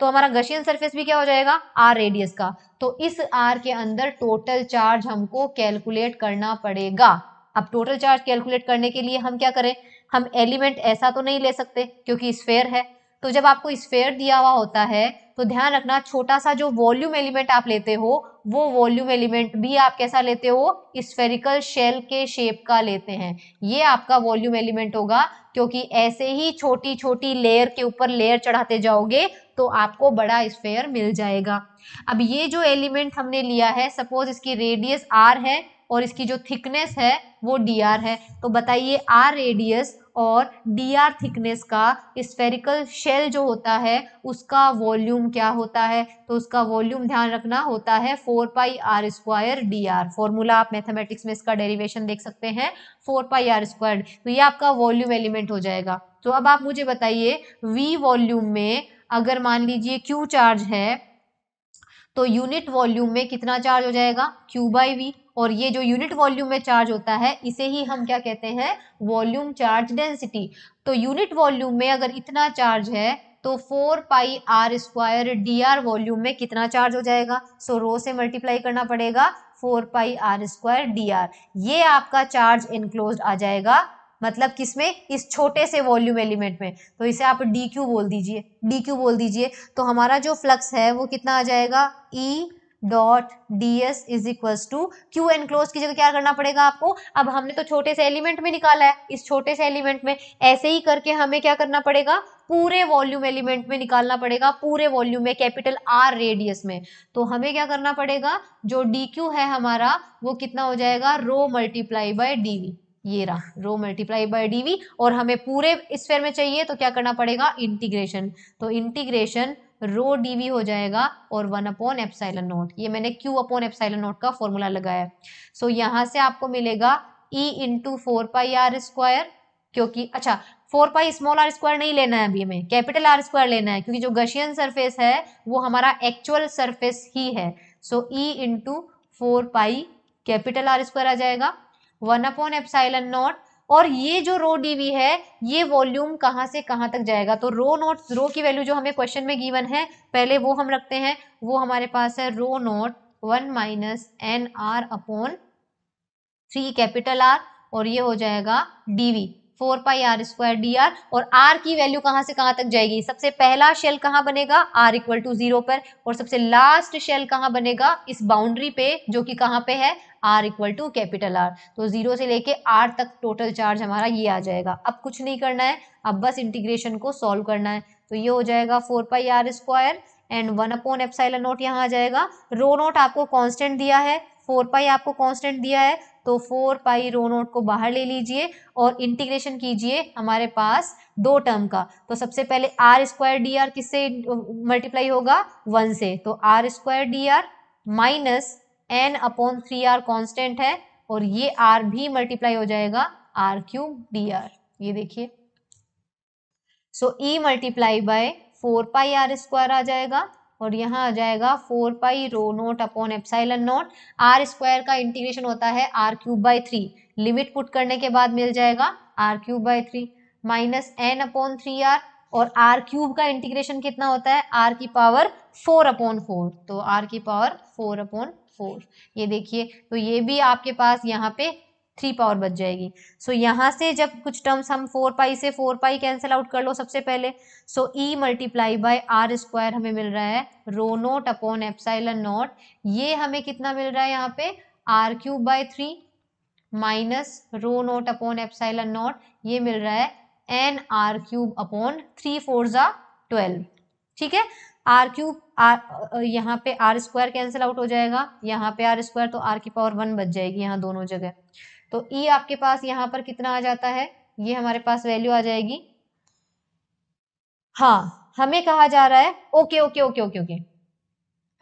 तो हमारा गशियन सरफेस भी क्या हो जाएगा आर रेडियस का तो इस आर के अंदर टोटल चार्ज हमको कैलकुलेट करना पड़ेगा अब टोटल चार्ज कैलकुलेट करने के लिए हम क्या करें हम एलिमेंट ऐसा तो नहीं ले सकते क्योंकि स्फेयर है तो जब आपको स्फेयर दिया हुआ होता है तो ध्यान रखना छोटा सा जो वॉल्यूम एलिमेंट आप लेते हो वो वॉल्यूम एलिमेंट भी आप कैसा लेते हो स्फेरिकल शेल के शेप का लेते हैं ये आपका वॉल्यूम एलिमेंट होगा क्योंकि ऐसे ही छोटी छोटी लेयर के ऊपर लेयर चढ़ाते जाओगे तो आपको बड़ा स्फेयर मिल जाएगा अब ये जो एलिमेंट हमने लिया है सपोज इसकी रेडियस आर है और इसकी जो थिकनेस है वो डी आर है तो बताइए आर रेडियस और डी आर थिकनेस का स्फेरिकल शेल जो होता है उसका वॉल्यूम क्या होता है तो उसका वॉल्यूम ध्यान रखना होता है four pi R square D R formula आप मैथमेटिक्स में इसका डेरिवेशन देख सकते हैं फोर पाई आर स्क्वायर तो ये आपका वॉल्यूम एलिमेंट हो जाएगा तो अब आप मुझे बताइए वी वॉल्यूम में अगर मान लीजिए क्यू चार्ज है तो यूनिट वॉल्यूम में कितना चार्ज हो जाएगा क्यू बाई वी और ये जो यूनिट वॉल्यूम में चार्ज होता है इसे ही हम क्या कहते हैं वॉल्यूम चार्ज डेंसिटी तो यूनिट वॉल्यूम में अगर इतना चार्ज है तो four pi R square D R volume में कितना चार्ज हो जाएगा सो so, रो से मल्टीप्लाई करना पड़ेगा four pi R square D R ये आपका चार्ज इनक्लोज आ जाएगा मतलब किसमें इस छोटे से वॉल्यूम एलिमेंट में तो इसे आप डी क्यू बोल दीजिए डी क्यू बोल दीजिए तो हमारा जो फ्लक्स है वो कितना आ जाएगा E e dot D S is equal to Q enclose की जगह क्या करना पड़ेगा आपको अब हमने तो छोटे से एलिमेंट में निकाला है इस छोटे से एलिमेंट में ऐसे ही करके हमें क्या करना पड़ेगा पूरे वॉल्यूम एलिमेंट में निकालना पड़ेगा पूरे वॉल्यूम में कैपिटल आर रेडियस में तो हमें क्या करना पड़ेगा जो डी क्यू है हमारा वो कितना हो जाएगा rho multiply by D V ये रहा रो मल्टीप्लाई बाय डीवी और हमें पूरे स्फेयर में चाहिए तो क्या करना पड़ेगा इंटीग्रेशन तो इंटीग्रेशन रो डी हो जाएगा और वन अपॉन एपसाइलन नोट ये मैंने क्यू अपॉन एप्साइल नोट का फॉर्मूला लगाया है सो so, यहाँ से आपको मिलेगा E into four pi R square क्योंकि अच्छा four pi small R square नहीं लेना है अभी हमें कैपिटल आर स्क्वायर लेना है क्योंकि जो गशियन सरफेस है वो हमारा एक्चुअल सरफेस ही है so E into four pi capital R square आ जाएगा वन अपॉन एप्साइलन नॉट और ये जो रो डीवी है ये वॉल्यूम कहाँ से कहाँ तक जाएगा तो रो नोट रो की वैल्यू जो हमें क्वेश्चन में गिवन है पहले वो हम रखते हैं वो हमारे पास है rho nought one minus N R upon three capital R और ये हो जाएगा D V four pi R square D R और आर की वैल्यू कहाँ से कहाँ तक जाएगी सबसे पहला शेल कहाँ बनेगा आर इक्वल टू जीरो पर और सबसे लास्ट शेल कहाँ बनेगा इस बाउंड्री पे जो कि कहाँ पे है R equal to capital R तो जीरो से लेके आर तक टोटल चार्ज हमारा ये आ जाएगा अब कुछ नहीं करना है अब बस इंटीग्रेशन को सॉल्व करना है तो ये हो जाएगा four pi R square and one upon epsilon nought यहाँ आ जाएगा रो नोट आपको कॉन्स्टेंट दिया है फोर पाई आपको कॉन्स्टेंट दिया है तो फोर पाई रो नोट को बाहर ले लीजिए और इंटीग्रेशन कीजिए हमारे पास दो टर्म का तो सबसे पहले आर स्क्वायर डी आर किससे मल्टीप्लाई होगा वन से तो R square D R minus N upon three R constant है और ये आर भी मल्टीप्लाई हो जाएगा आर क्यूब डी आर ये देखिए so E multiply by four pi R square आ जाएगा और यहाँ आ जाएगा four pi rho nought upon epsilon nought R square का इंटीग्रेशन होता है R cube by three limit put करने के बाद मिल जाएगा R cube by three minus N upon three R और आर क्यूब का इंटीग्रेशन कितना होता है आर की पावर फोर अपॉन फोर तो आर की पावर फोर अपॉन फोर ये देखिए तो ये भी आपके पास यहाँ पे थ्री पावर बच जाएगी सो so, यहाँ से जब कुछ टर्म्स हम फोर पाई से फोर पाई कैंसिल आउट कर लो सबसे पहले so E multiply by R square हमें मिल रहा है rho nought upon epsilon nought ये हमें कितना मिल रहा है यहाँ पे R cube by three minus rho nought upon epsilon nought ये मिल रहा है N R cube upon three four ज़ा ट्वेल्व ठीक है आर क्यूब आर यहाँ पे आर स्क्वायर कैंसिल आउट हो जाएगा यहाँ पे आर स्क्वायर तो आर की पावर वन बच जाएगी यहाँ दोनों जगह तो ई e आपके पास यहाँ पर कितना आ जाता है ये हमारे पास वैल्यू आ जाएगी हाँ हमें कहा जा रहा है okay okay okay okay okay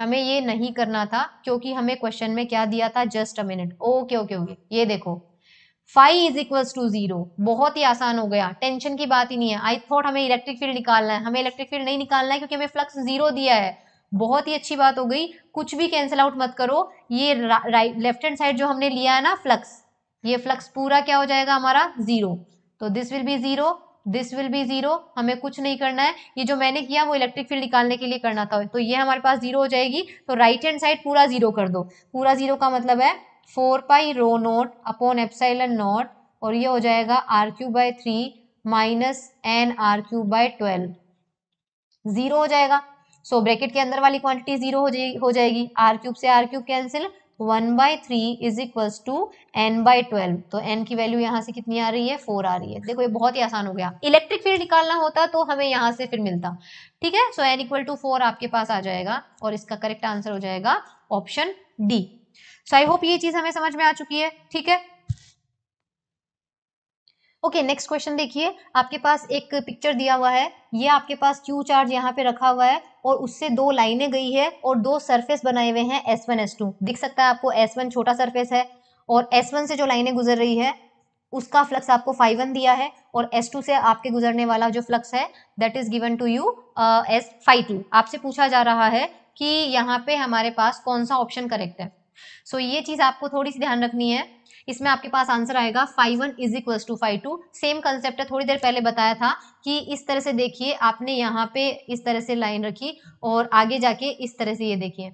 हमें ये नहीं करना था क्योंकि हमें क्वेश्चन में क्या दिया था just a minute okay okay okay ये देखो phi is equals to zero बहुत ही आसान हो गया टेंशन की बात ही नहीं है आई थॉट हमें इलेक्ट्रिक फील्ड निकालना है हमें इलेक्ट्रिक फील्ड नहीं निकालना है क्योंकि हमें फ्लक्स जीरो दिया है बहुत ही अच्छी बात हो गई कुछ भी कैंसिल आउट मत करो ये लेफ्ट हैंड साइड जो हमने लिया है ना फ्लक्स ये फ्लक्स पूरा क्या हो जाएगा हमारा जीरो तो this will be zero this will be zero हमें कुछ नहीं करना है ये जो मैंने किया वो इलेक्ट्रिक फील्ड निकालने के लिए करना था तो ये हमारे पास जीरो हो जाएगी तो राइट हैंड साइड पूरा जीरो कर दो पूरा जीरो का मतलब है four pi rho nought upon epsilon nought और ये हो जाएगा R cube by three minus N R cube by twelve zero हो जाएगा सो so, ब्रैकेट के अंदर वाली क्वांटिटी जीरो हो, जाए, हो जाएगी आर क्यूब से R cube cancel one by three is equal to N by twelve तो एन की वैल्यू यहाँ से कितनी आ रही है फोर आ रही है देखो ये बहुत ही आसान हो गया इलेक्ट्रिक फील्ड निकालना होता तो हमें यहाँ से फिर मिलता ठीक है so N equal to four आपके पास आ जाएगा और इसका करेक्ट आंसर हो जाएगा option D so I hope ये चीज हमें समझ में आ चुकी है ठीक है ओके नेक्स्ट क्वेश्चन देखिए आपके पास एक पिक्चर दिया हुआ है ये आपके पास क्यू चार्ज यहाँ पे रखा हुआ है और उससे दो लाइनें गई है और दो सरफेस बनाए हुए हैं एस वन एस टू दिख सकता है आपको एस वन छोटा सरफेस है और एस वन से जो लाइनें गुजर रही है उसका फ्लक्स आपको फाइव वन दिया है और एस टू से आपके गुजरने वाला जो फ्लक्स है that is given to you as phi two आपसे पूछा जा रहा है कि यहाँ पे हमारे पास कौन सा ऑप्शन करेक्ट है सो so, ये चीज़ आपको थोड़ी सी ध्यान रखनी है इसमें आपके पास आंसर आएगा phi one is equal to phi two same concept है थोड़ी देर पहले बताया था कि इस तरह से देखिए आपने यहाँ पे इस तरह से लाइन रखी और आगे जाके इस तरह से ये देखिए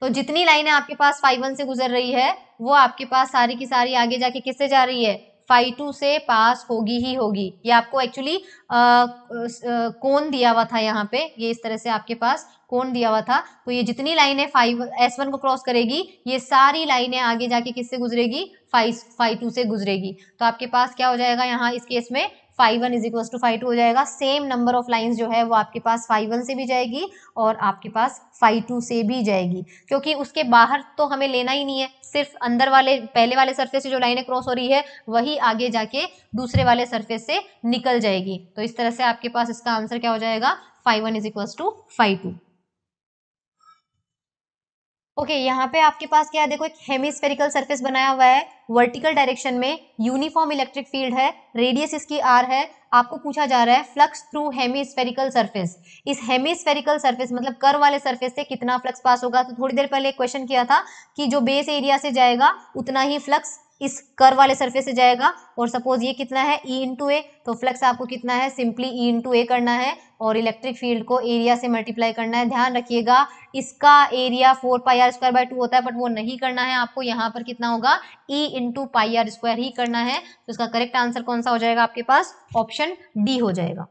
तो जितनी लाइनें आपके पास फाइव वन से गुजर रही है वो आपके पास सारी की सारी आगे जाके किससे जा रही है फाइव टू से पास होगी ही होगी ये आपको एक्चुअली कौन दिया हुआ था यहाँ पे ये इस तरह से आपके पास कौन दिया हुआ था तो ये जितनी लाइनें फाइव एस वन को क्रॉस करेगी ये सारी लाइनें आगे जाके किससे गुजरेगी फाइव फाइव टू से गुजरेगी तो आपके पास क्या हो जाएगा यहाँ इस केस में phi one is equal to phi two हो जाएगा सेम नंबर ऑफ लाइन्स जो है वो आपके पास फाइव वन से भी जाएगी और आपके पास फाइव टू से भी जाएगी क्योंकि उसके बाहर तो हमें लेना ही नहीं है सिर्फ अंदर वाले पहले वाले सरफेस से जो लाइने क्रॉस हो रही है वही आगे जाके दूसरे वाले सरफेस से निकल जाएगी तो इस तरह से आपके पास इसका आंसर क्या हो जाएगा phi one is equal to phi two okay okay, यहाँ पे आपके पास क्या है देखो एक हेमिस्फेरिकल सरफेस बनाया हुआ है वर्टिकल डायरेक्शन में यूनिफॉर्म इलेक्ट्रिक फील्ड है रेडियस इसकी आर है आपको पूछा जा रहा है फ्लक्स थ्रू हेमिस्फेरिकल सरफेस इस हेमिस्फेरिकल सरफेस मतलब कर वाले सरफेस से कितना फ्लक्स पास होगा तो थोड़ी देर पहले एक क्वेश्चन किया था कि जो बेस एरिया से जाएगा उतना ही फ्लक्स इस कर वाले सरफेस से जाएगा और सपोज ये कितना है ई इंटू ए तो फ्लक्स आपको कितना है सिंपली ई इंटू ए करना है और इलेक्ट्रिक फील्ड को एरिया से मल्टीप्लाई करना है ध्यान रखिएगा इसका area four pi R square by two होता है बट वो नहीं करना है आपको यहाँ पर कितना होगा E into pi R square ही करना है तो इसका करेक्ट आंसर कौन सा हो जाएगा आपके पास ऑप्शन डी हो जाएगा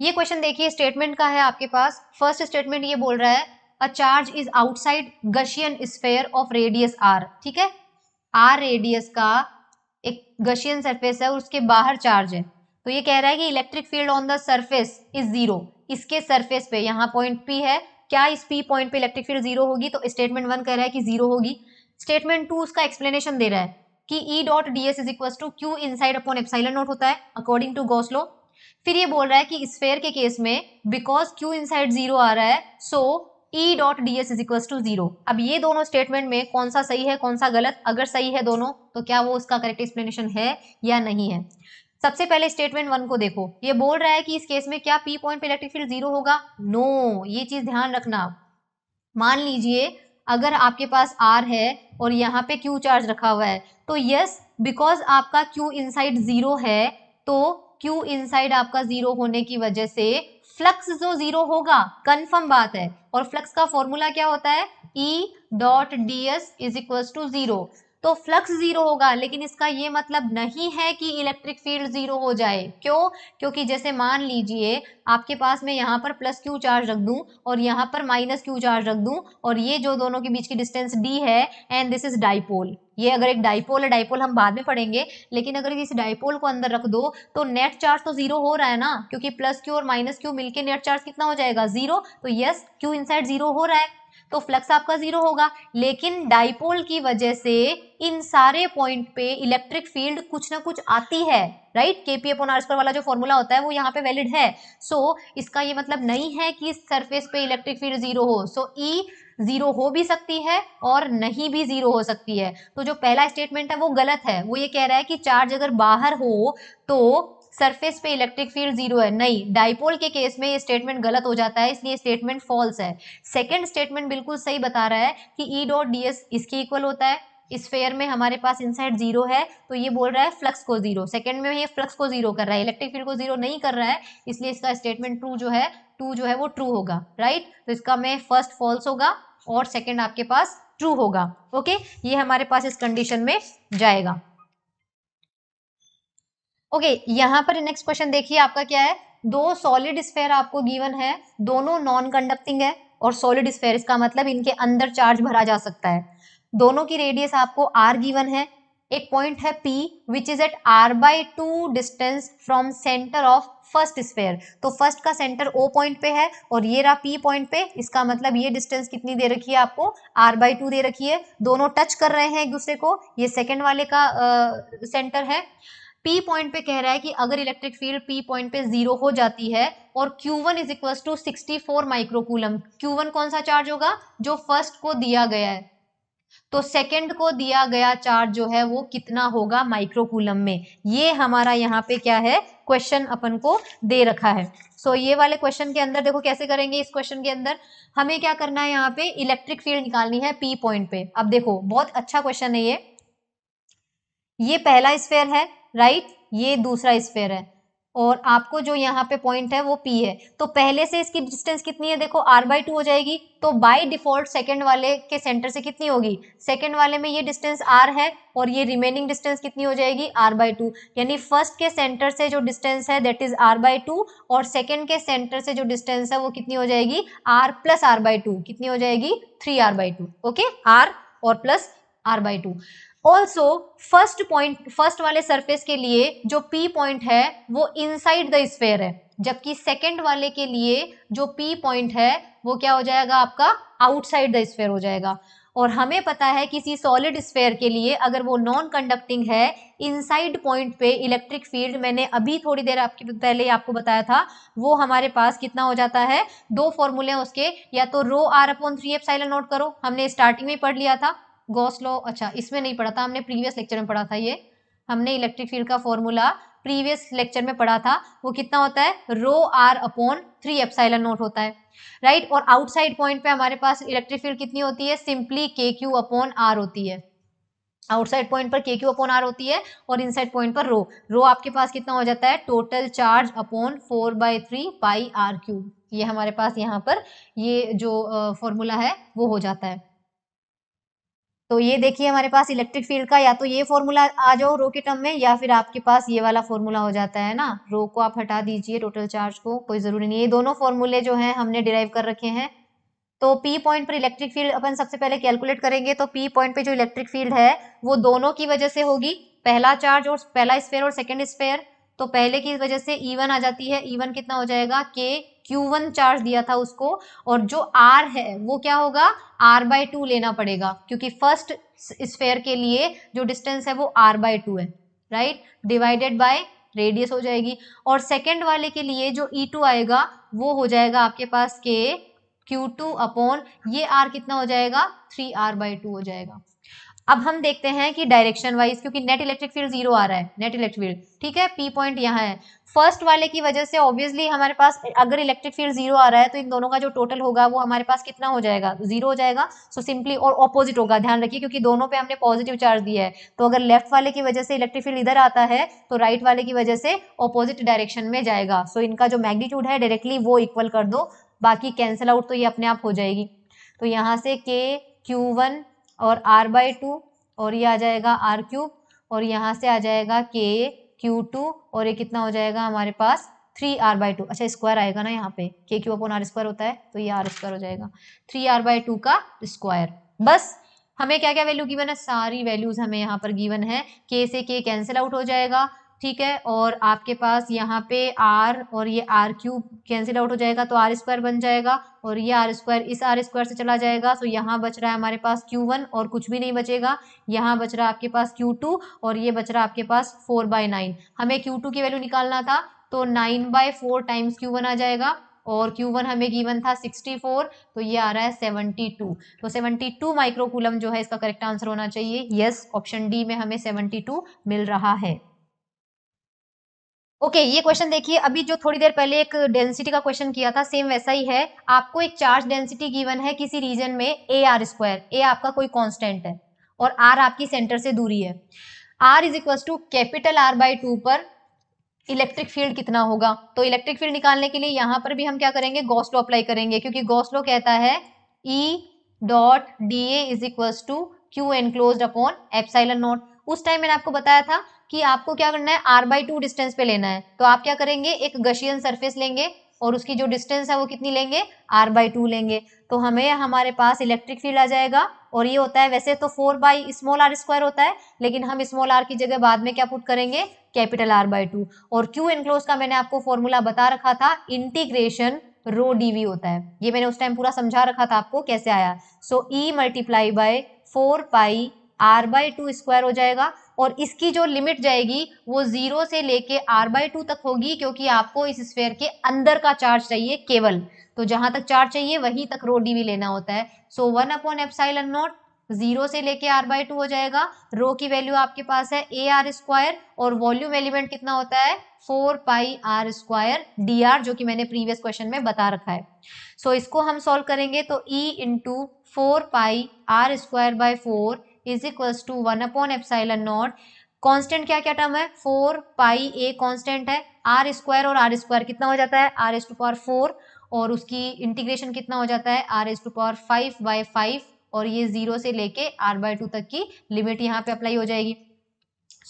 ये क्वेश्चन देखिए स्टेटमेंट का है आपके पास फर्स्ट स्टेटमेंट ये बोल रहा है a charge is outside Gaussian sphere of radius R ठीक है आर रेडियस का एक गशियन सरफेस है और उसके बाहर चार्ज है तो ये कह रहा है कि electric field on the surface is zero इसके सरफेस पे यहाँ पॉइंट पी है क्या इस पी पॉइंट पे इलेक्ट्रिक फील्ड जीरो होगी तो स्टेटमेंट वन कह रहा है कि जीरो होगी स्टेटमेंट टू उसका एक्सप्लेनेशन दे रहा है कि E dot D S is equal to Q inside upon epsilon nought होता है अकॉर्डिंग टू गोस्लो फिर ये बोल रहा है कि स्फेयर के केस में because Q inside zero आ रहा है so E dot D S is equal to zero अब ये दोनों स्टेटमेंट में कौन सा सही है कौन सा गलत अगर सही है दोनों तो क्या वो उसका करेक्ट एक्सप्लेनेशन है या नहीं है सबसे पहले स्टेटमेंट वन को देखो ये बोल रहा है कि इस केस में क्या पी पॉइंट पे इलेक्ट्रिक फील्ड जीरो होगा नो ये चीज ध्यान रखना मान लीजिए अगर आपके पास आर है और यहाँ पे क्यू चार्ज रखा हुआ है तो यस बिकॉज आपका क्यू इनसाइड जीरो है तो क्यू इनसाइड आपका जीरो होने की वजह से फ्लक्स जो जीरो होगा कंफर्म बात है और फ्लक्स का फॉर्मूला क्या होता है E dot D S is equal to zero तो फ्लक्स जीरो होगा लेकिन इसका ये मतलब नहीं है कि इलेक्ट्रिक फील्ड जीरो हो जाए क्यों क्योंकि जैसे मान लीजिए आपके पास मैं यहाँ पर प्लस क्यू चार्ज रख दूँ और यहाँ पर माइनस क्यू चार्ज रख दूँ और ये जो दोनों के बीच की डिस्टेंस डी है एंड दिस इज डाइपोल ये अगर एक डाइपोल है डाइपोल हम बाद में पढ़ेंगे लेकिन अगर इस डाइपोल को अंदर रख दो तो नेट चार्ज तो जीरो हो रहा है ना क्योंकि प्लस क्यू और माइनस क्यू मिलके नेट चार्ज कितना हो जाएगा जीरो तो यस क्यू इनसाइड जीरो हो रहा है तो फ्लक्स आपका जीरो होगा लेकिन डाइपोल की वजह से इन सारे पॉइंट पे इलेक्ट्रिक फील्ड कुछ ना कुछ आती है राइट के पी अपॉन वाला जो फॉर्मूला होता है वो यहाँ पे वैलिड है सो so, इसका ये मतलब नहीं है कि इस सरफेस पे इलेक्ट्रिक फील्ड जीरो हो so so, E e, zero हो भी सकती है और नहीं भी जीरो हो सकती है तो जो पहला स्टेटमेंट है वो गलत है वो ये कह रहा है कि चार्ज अगर बाहर हो तो सरफेस पे इलेक्ट्रिक फील्ड जीरो है नहीं डाइपोल के केस में ये स्टेटमेंट गलत हो जाता है इसलिए स्टेटमेंट फॉल्स है सेकेंड स्टेटमेंट बिल्कुल सही बता रहा है कि ई डॉट डी एस इसके इक्वल होता है इस फेयर में हमारे पास इनसाइड जीरो है तो ये बोल रहा है फ्लक्स को जीरो सेकंड में ये फ्लक्स को जीरो कर रहा है इलेक्ट्रिक फील्ड को जीरो नहीं कर रहा है इसलिए इसका स्टेटमेंट ट्रू जो है टू जो है वो ट्रू होगा राइट तो इसका में फर्स्ट फॉल्स होगा और सेकेंड आपके पास ट्रू होगा ओके ये हमारे पास इस कंडीशन में जाएगा ओके okay, यहाँ पर नेक्स्ट क्वेश्चन देखिए आपका क्या है दो सॉलिड स्फेयर आपको गिवन है दोनों नॉन कंडक्टिंग है और सॉलिड स्फेयर इसका मतलब इनके अंदर चार्ज भरा जा सकता है दोनों की रेडियस आपको आर गिवन है एक पॉइंट है P which is at R by two distance from centre of first sphere तो फर्स्ट का सेंटर ओ पॉइंट पे है और ये रहा पी पॉइंट पे इसका मतलब ये डिस्टेंस कितनी दे रखी है आपको आर बाई टू दे रखी है दोनों टच कर रहे हैं एक दूसरे को ये सेकेंड वाले का सेंटर uh, है पी पॉइंट पे कह रहा है कि अगर इलेक्ट्रिक फील्ड पी पॉइंट पे जीरो हो जाती है और Q1 one is equal to sixty four microcoulomb Q1 कौन सा चार्ज होगा जो फर्स्ट को दिया गया है तो सेकंड को दिया गया चार्ज जो है वो कितना होगा माइक्रोकूलम में ये हमारा यहाँ पे क्या है क्वेश्चन अपन को दे रखा है सो so, ये वाले क्वेश्चन के अंदर देखो कैसे करेंगे इस क्वेश्चन के अंदर हमें क्या करना है यहाँ पे इलेक्ट्रिक फील्ड निकालनी है पी पॉइंट पे अब देखो बहुत अच्छा क्वेश्चन है ये ये पहला स्फेयर है राइट right? ये दूसरा स्फेयर है और आपको जो यहाँ पे पॉइंट है वो पी है तो पहले से इसकी डिस्टेंस कितनी है देखो आर बाई टू हो जाएगी तो बाई डिफॉल्ट सेकेंड वाले के सेंटर से कितनी होगी सेकेंड वाले में ये डिस्टेंस आर है और ये रिमेनिंग डिस्टेंस कितनी हो जाएगी आर बाई टू यानी फर्स्ट के सेंटर से जो डिस्टेंस है that is R by two और सेकेंड के सेंटर से जो डिस्टेंस है वो कितनी हो जाएगी R plus R by two कितनी हो जाएगी three R by two okay R और plus R by two also first point first वाले सरफेस के लिए जो पी पॉइंट है वो इनसाइड द स्फेयर है जबकि सेकेंड वाले के लिए जो पी पॉइंट है वो क्या हो जाएगा आपका आउटसाइड द स्फेयर हो जाएगा और हमें पता है किसी सॉलिड स्फेयर के लिए अगर वो नॉन कंडक्टिंग है इनसाइड पॉइंट पे इलेक्ट्रिक फील्ड मैंने अभी थोड़ी देर आपके पहले आपको बताया था वो हमारे पास कितना हो जाता है दो फॉर्मूले हैं उसके या तो rho R upon three epsilon nought करो हमने स्टार्टिंग में पढ़ लिया था गोसलो अच्छा इसमें नहीं पढ़ा था हमने प्रीवियस लेक्चर में पढ़ा था ये हमने इलेक्ट्रिक फील्ड का फॉर्मूला प्रीवियस लेक्चर में पढ़ा था वो कितना होता है rho R upon three epsilon nought होता है राइट right? और आउटसाइड पॉइंट पे हमारे पास इलेक्ट्रिक फील्ड कितनी होती है सिंपली के क्यू अपॉन आर होती है आउटसाइड पॉइंट पर के क्यू अपॉन आर होती है और इनसाइड पॉइंट पर रो रो आपके पास कितना हो जाता है total charge upon four by three pi R cube ये हमारे पास यहाँ पर ये जो फॉर्मूला है वो हो जाता है तो ये देखिए हमारे पास इलेक्ट्रिक फील्ड का या तो ये फॉर्मूला आ जाओ रो के टर्म में या फिर आपके पास ये वाला फॉर्मूला हो जाता है ना रो को आप हटा दीजिए टोटल चार्ज को कोई ज़रूरी नहीं ये दोनों फॉर्मूले जो हैं हमने डिराइव कर रखे हैं तो पी पॉइंट पर इलेक्ट्रिक फील्ड अपन सबसे पहले कैलकुलेट करेंगे तो पी पॉइंट पे जो इलेक्ट्रिक फील्ड है वो दोनों की वजह से होगी पहला चार्ज और पहला स्पेयर और सेकेंड स्पेयर तो पहले की वजह से ई e वन आ जाती है ई e वन कितना हो जाएगा के क्यू वन चार्ज दिया था उसको और जो आर है वो क्या होगा आर बाय टू लेना पड़ेगा क्योंकि फर्स्ट स्फेयर के लिए जो डिस्टेंस है वो आर बाय टू है राइट डिवाइडेड बाय रेडियस हो जाएगी और सेकेंड वाले के लिए जो ई e टू आएगा वो हो जाएगा आपके पास के क्यू टू अपॉन ये आर कितना हो जाएगा थ्री आर बाय टू हो जाएगा अब हम देखते हैं कि डायरेक्शन वाइज क्योंकि नेट इलेक्ट्रिक फील्ड जीरो आ रहा है नेट इलेक्ट्रिक फील्ड ठीक है पी पॉइंट यहाँ है फर्स्ट वाले की वजह से ऑब्वियसली हमारे पास अगर इलेक्ट्रिक फील्ड जीरो आ रहा है तो इन दोनों का जो टोटल होगा वो हमारे पास कितना हो जाएगा जीरो हो जाएगा सो so सिंपली और ऑपोजिट होगा ध्यान रखिए क्योंकि दोनों पे हमने पॉजिटिव चार्ज दिया है तो अगर लेफ्ट वाले की वजह से इलेक्ट्रिक फील्ड इधर आता है तो राइट right वाले की वजह से ऑपोजिट डायरेक्शन में जाएगा सो so इनका जो मैग्नीट्यूड है डायरेक्टली वो इक्वल कर दो बाकी कैंसिल आउट तो ये अपने आप हो जाएगी तो यहाँ से के क्यू वन और आर बाई टू और ये आ जाएगा आर क्यूब और यहाँ से आ जाएगा के क्यू टू और ये कितना हो जाएगा हमारे पास थ्री आर बाई टू अच्छा स्क्वायर आएगा ना यहाँ पे के क्यू अपन आर स्क्वायर होता है तो ये आर स्क्वायर हो जाएगा थ्री आर बाई टू का स्क्वायर बस हमें क्या क्या वैल्यू गिवन है सारी वैल्यूज हमें यहाँ पर गिवन है के से के कैंसिल आउट हो जाएगा ठीक है और आपके पास यहाँ पे आर और ये आर क्यूब कैंसिल आउट हो जाएगा तो आर स्क्वायर बन जाएगा और ये आर स्क्वायर इस आर स्क्वायर से चला जाएगा सो यहाँ बच रहा है हमारे पास क्यू वन और कुछ भी नहीं बचेगा यहाँ बच रहा है आपके पास क्यू टू और ये बच रहा है आपके पास फोर बाय नाइन हमें क्यू टू की वैल्यू निकालना था तो nine by four times Q one आ जाएगा और वन हमें गिवन था फोर तो ये आ रहा है टू तो टू माइक्रोकूलम जो है इसका करेक्ट आंसर होना चाहिए यस ऑप्शन डी में हमें टू मिल रहा है ओके okay, ये क्वेश्चन देखिए अभी जो थोड़ी देर पहले एक डेंसिटी का क्वेश्चन किया था सेम वैसा ही है आपको एक चार्ज डेंसिटी गिवन है किसी रीजन में ए आर स्क्वायर ए आपका कोई कांस्टेंट है और आर आपकी सेंटर से दूरी है R is equal to capital R by two पर इलेक्ट्रिक फील्ड कितना होगा तो इलेक्ट्रिक फील्ड निकालने के लिए यहाँ पर भी हम क्या करेंगे गोस्लो अप्लाई करेंगे क्योंकि गोस्लो कहता है E dot D A is equal to Q enclose upon epsilon naught उस टाइम मैंने आपको बताया था कि आपको क्या करना है आर बाई टू डिस्टेंस पे लेना है तो आप क्या करेंगे एक गशियन सरफेस लेंगे और उसकी जो डिस्टेंस है वो कितनी लेंगे आर बाई टू लेंगे तो हमें हमारे पास इलेक्ट्रिक फील्ड आ जाएगा और ये होता है वैसे तो four by small R square होता है लेकिन हम स्मॉल आर की जगह बाद में क्या पुट करेंगे कैपिटल आर बाई टू और क्यू एनक्लोज का मैंने आपको फॉर्मूला बता रखा था इंटीग्रेशन रो डीवी होता है ये मैंने उस टाइम पूरा समझा रखा था आपको कैसे आया so E multiply by four pi R by two square हो जाएगा और इसकी जो लिमिट जाएगी वो जीरो से लेके आर बाई टू तक होगी क्योंकि आपको इस स्फेयर के अंदर का चार्ज चाहिए केवल तो जहां तक चार्ज चाहिए वहीं तक रो डी लेना होता है so one upon epsilon naught zero से लेके आर बाई टू हो जाएगा रो की वैल्यू आपके पास है ए आर स्क्वायर और वॉल्यूम एलिमेंट कितना होता है four pi R square D R जो कि मैंने प्रीवियस क्वेश्चन में बता रखा है सो so, इसको हम सॉल्व करेंगे तो E into four pi R square by four is equals to one upon epsilon naught constant क्या क्या टर्म है फोर पाई ए कॉन्स्टेंट है आर स्क्वायर और आर स्क्वायर कितना हो जाता है R S to power four और उसकी इंटीग्रेशन कितना हो जाता है R S to power five by five और ये जीरो से लेके आर बाय टू तक की लिमिट यहाँ पे अप्लाई हो जाएगी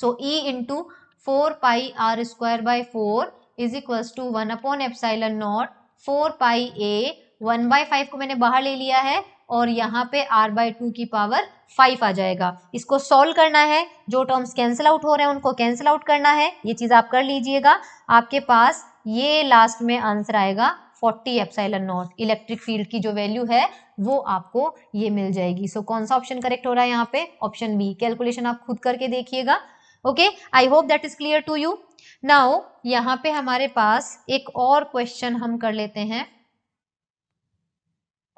so E into four pi R square by four is equals to one upon epsilon naught four pi A one by five को मैंने बाहर ले लिया है और यहाँ पे आर बाई टू की पावर फाइव आ जाएगा इसको सॉल्व करना है जो टर्म्स कैंसिल आउट हो रहे हैं उनको कैंसिल आउट करना है ये चीज़ आप कर लीजिएगा आपके पास ये लास्ट में आंसर आएगा forty epsilon naught electric field की जो वैल्यू है वो आपको ये मिल जाएगी सो so, कौन सा ऑप्शन करेक्ट हो रहा है यहाँ पे ऑप्शन बी कैलकुलेशन आप खुद करके देखिएगा okay I hope that is clear to you now यहाँ पे हमारे पास एक और क्वेश्चन हम कर लेते हैं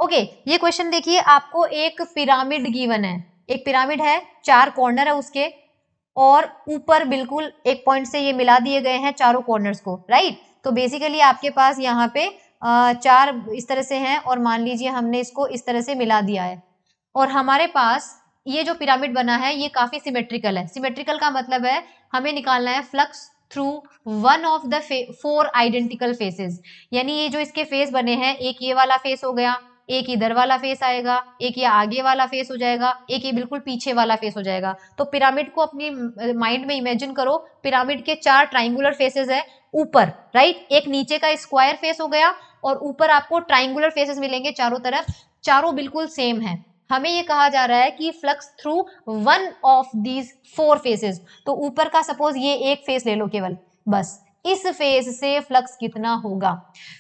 ओके ये क्वेश्चन देखिए आपको एक पिरामिड गिवन है एक पिरामिड है चार कॉर्नर है उसके और ऊपर बिल्कुल एक पॉइंट से ये मिला दिए गए हैं चारों कॉर्नर्स को राइट तो बेसिकली आपके पास यहाँ पे चार इस तरह से हैं और मान लीजिए हमने इसको इस तरह से मिला दिया है और हमारे पास ये जो पिरामिड बना है ये काफी सिमेट्रिकल है सिमेट्रिकल का मतलब है हमें निकालना है flux through one of the four identical faces यानी ये जो इसके फेस बने हैं एक ये वाला फेस हो गया एक इधर वाला फेस आएगा एक ये आगे वाला फेस हो जाएगा एक ये बिल्कुल पीछे वाला फेस हो जाएगा तो पिरामिड को अपनी माइंड में इमेजिन करो पिरामिड के चार ट्राइंगुलर फेसेस है ऊपर राइट एक नीचे का स्क्वायर फेस हो गया और ऊपर आपको ट्राइंगुलर फेसेस मिलेंगे चारों तरफ चारों बिल्कुल सेम है हमें ये कहा जा रहा है कि flux through one of these four faces तो ऊपर का सपोज ये एक फेस ले लो केवल बस इस फेज से फ्लक्स कितना होगा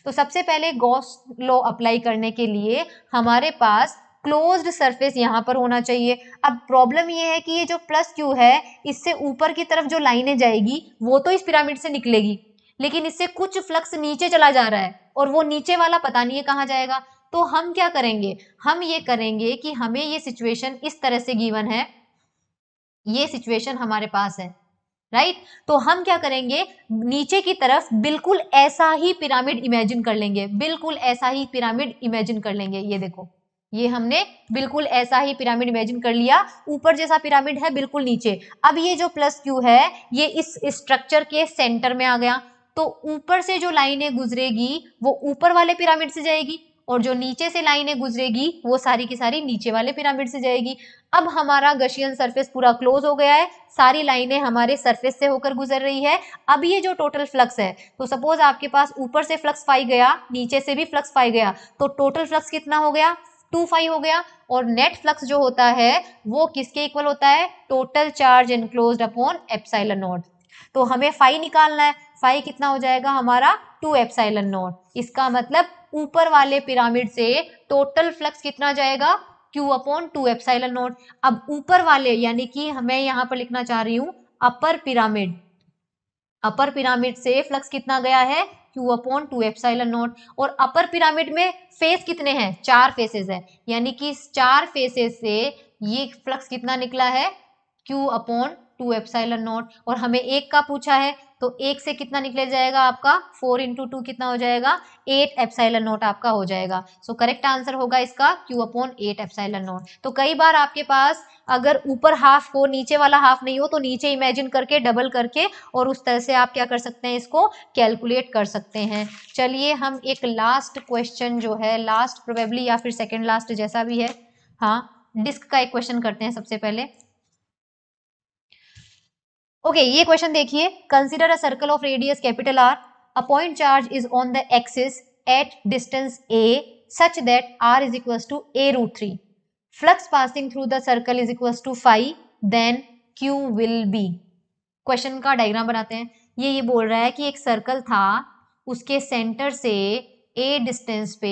तो सबसे पहले गॉस लो अप्लाई करने के लिए हमारे पास क्लोज्ड सरफेस यहाँ पर होना चाहिए अब प्रॉब्लम ये है कि ये जो प्लस क्यू है इससे ऊपर की तरफ जो लाइनें जाएगी वो तो इस पिरामिड से निकलेगी लेकिन इससे कुछ फ्लक्स नीचे चला जा रहा है और वो नीचे वाला पता नहीं है कहाँ जाएगा तो हम क्या करेंगे हम ये करेंगे कि हमें ये सिचुएशन इस तरह से गीवन है ये सिचुएशन हमारे पास है राइट right? तो हम क्या करेंगे नीचे की तरफ बिल्कुल ऐसा ही पिरामिड इमेजिन कर लेंगे बिल्कुल ऐसा ही पिरामिड इमेजिन कर लेंगे ये देखो ये हमने बिल्कुल ऐसा ही पिरामिड इमेजिन कर लिया ऊपर जैसा पिरामिड है बिल्कुल नीचे अब ये जो प्लस क्यू है ये इस स्ट्रक्चर के सेंटर में आ गया तो ऊपर से जो लाइनें गुजरेगी वो ऊपर वाले पिरामिड से जाएगी और जो नीचे से लाइनें गुजरेगी वो सारी की सारी नीचे वाले पिरामिड से जाएगी अब हमारा गशियन सरफेस पूरा क्लोज हो गया है सारी लाइनें हमारे सरफेस से होकर गुजर रही है अब ये जो टोटल फ्लक्स है तो सपोज आपके पास ऊपर से फ्लक्स फाई गया नीचे से भी फ्लक्स फाई गया तो टोटल फ्लक्स कितना हो गया टू फाई हो गया और नेट फ्लक्स जो होता है वो किसके इक्वल होता है total charge enclose upon epsilon तो हमें फाई निकालना है फाई कितना हो जाएगा हमारा टू एप्साइलन नॉट इसका मतलब ऊपर वाले पिरामिड से टोटल फ्लक्स कितना जाएगा Q upon two epsilon naught अब ऊपर वाले यानी कि हमें यहाँ पर लिखना चाह रही हूँ अपर पिरामिड अपर पिरामिड से फ्लक्स कितना गया है Q upon two epsilon naught और अपर पिरामिड में फेस कितने हैं चार फेसेस है यानी कि चार फेसेस से ये फ्लक्स कितना निकला है Q upon two epsilon naught और हमें एक का पूछा है तो एक से कितना निकले जाएगा आपका फोर इंटू टू कितना हो जाएगा एट एप्साइलन नोट आपका हो जाएगा सो करेक्ट आंसर होगा इसका Q upon eight epsilon naught तो कई बार आपके पास अगर ऊपर हाफ हो नीचे वाला हाफ नहीं हो तो नीचे इमेजिन करके डबल करके और उस तरह से आप क्या कर सकते हैं इसको कैलकुलेट कर सकते हैं चलिए हम एक लास्ट क्वेश्चन जो है लास्ट प्रोबेबली या फिर सेकेंड लास्ट जैसा भी है हाँ डिस्क का एक क्वेश्चन करते हैं सबसे पहले ओके ये क्वेश्चन देखिए consider a circle of radius capital R a point charge is on the axis at distance A such that R is equal to A root three flux passing through the circle is equal to five then Q will be question का diagram बनाते हैं ये ये बोल रहा है कि एक सर्कल था उसके सेंटर से ए डिस्टेंस पे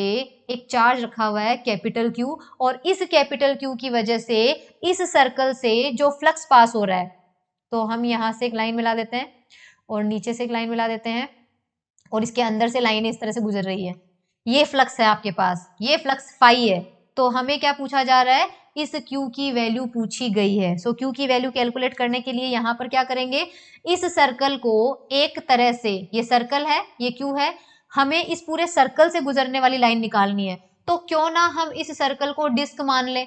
एक चार्ज रखा हुआ है कैपिटल क्यू और इस कैपिटल क्यू की वजह से इस सर्कल से जो फ्लक्स पास हो रहा है तो हम यहाँ से एक लाइन मिला देते हैं और नीचे से एक लाइन मिला देते हैं और इसके अंदर से लाइन इस तरह से गुजर रही है ये फ्लक्स है आपके पास ये फ्लक्स फाइव है तो हमें क्या पूछा जा रहा है इस क्यू की वैल्यू पूछी गई है सो so, क्यू की वैल्यू कैलकुलेट करने के लिए यहां पर क्या करेंगे इस सर्कल को एक तरह से ये सर्कल है ये क्यू है हमें इस पूरे सर्कल से गुजरने वाली लाइन निकालनी है तो क्यों ना हम इस सर्कल को डिस्क मान लें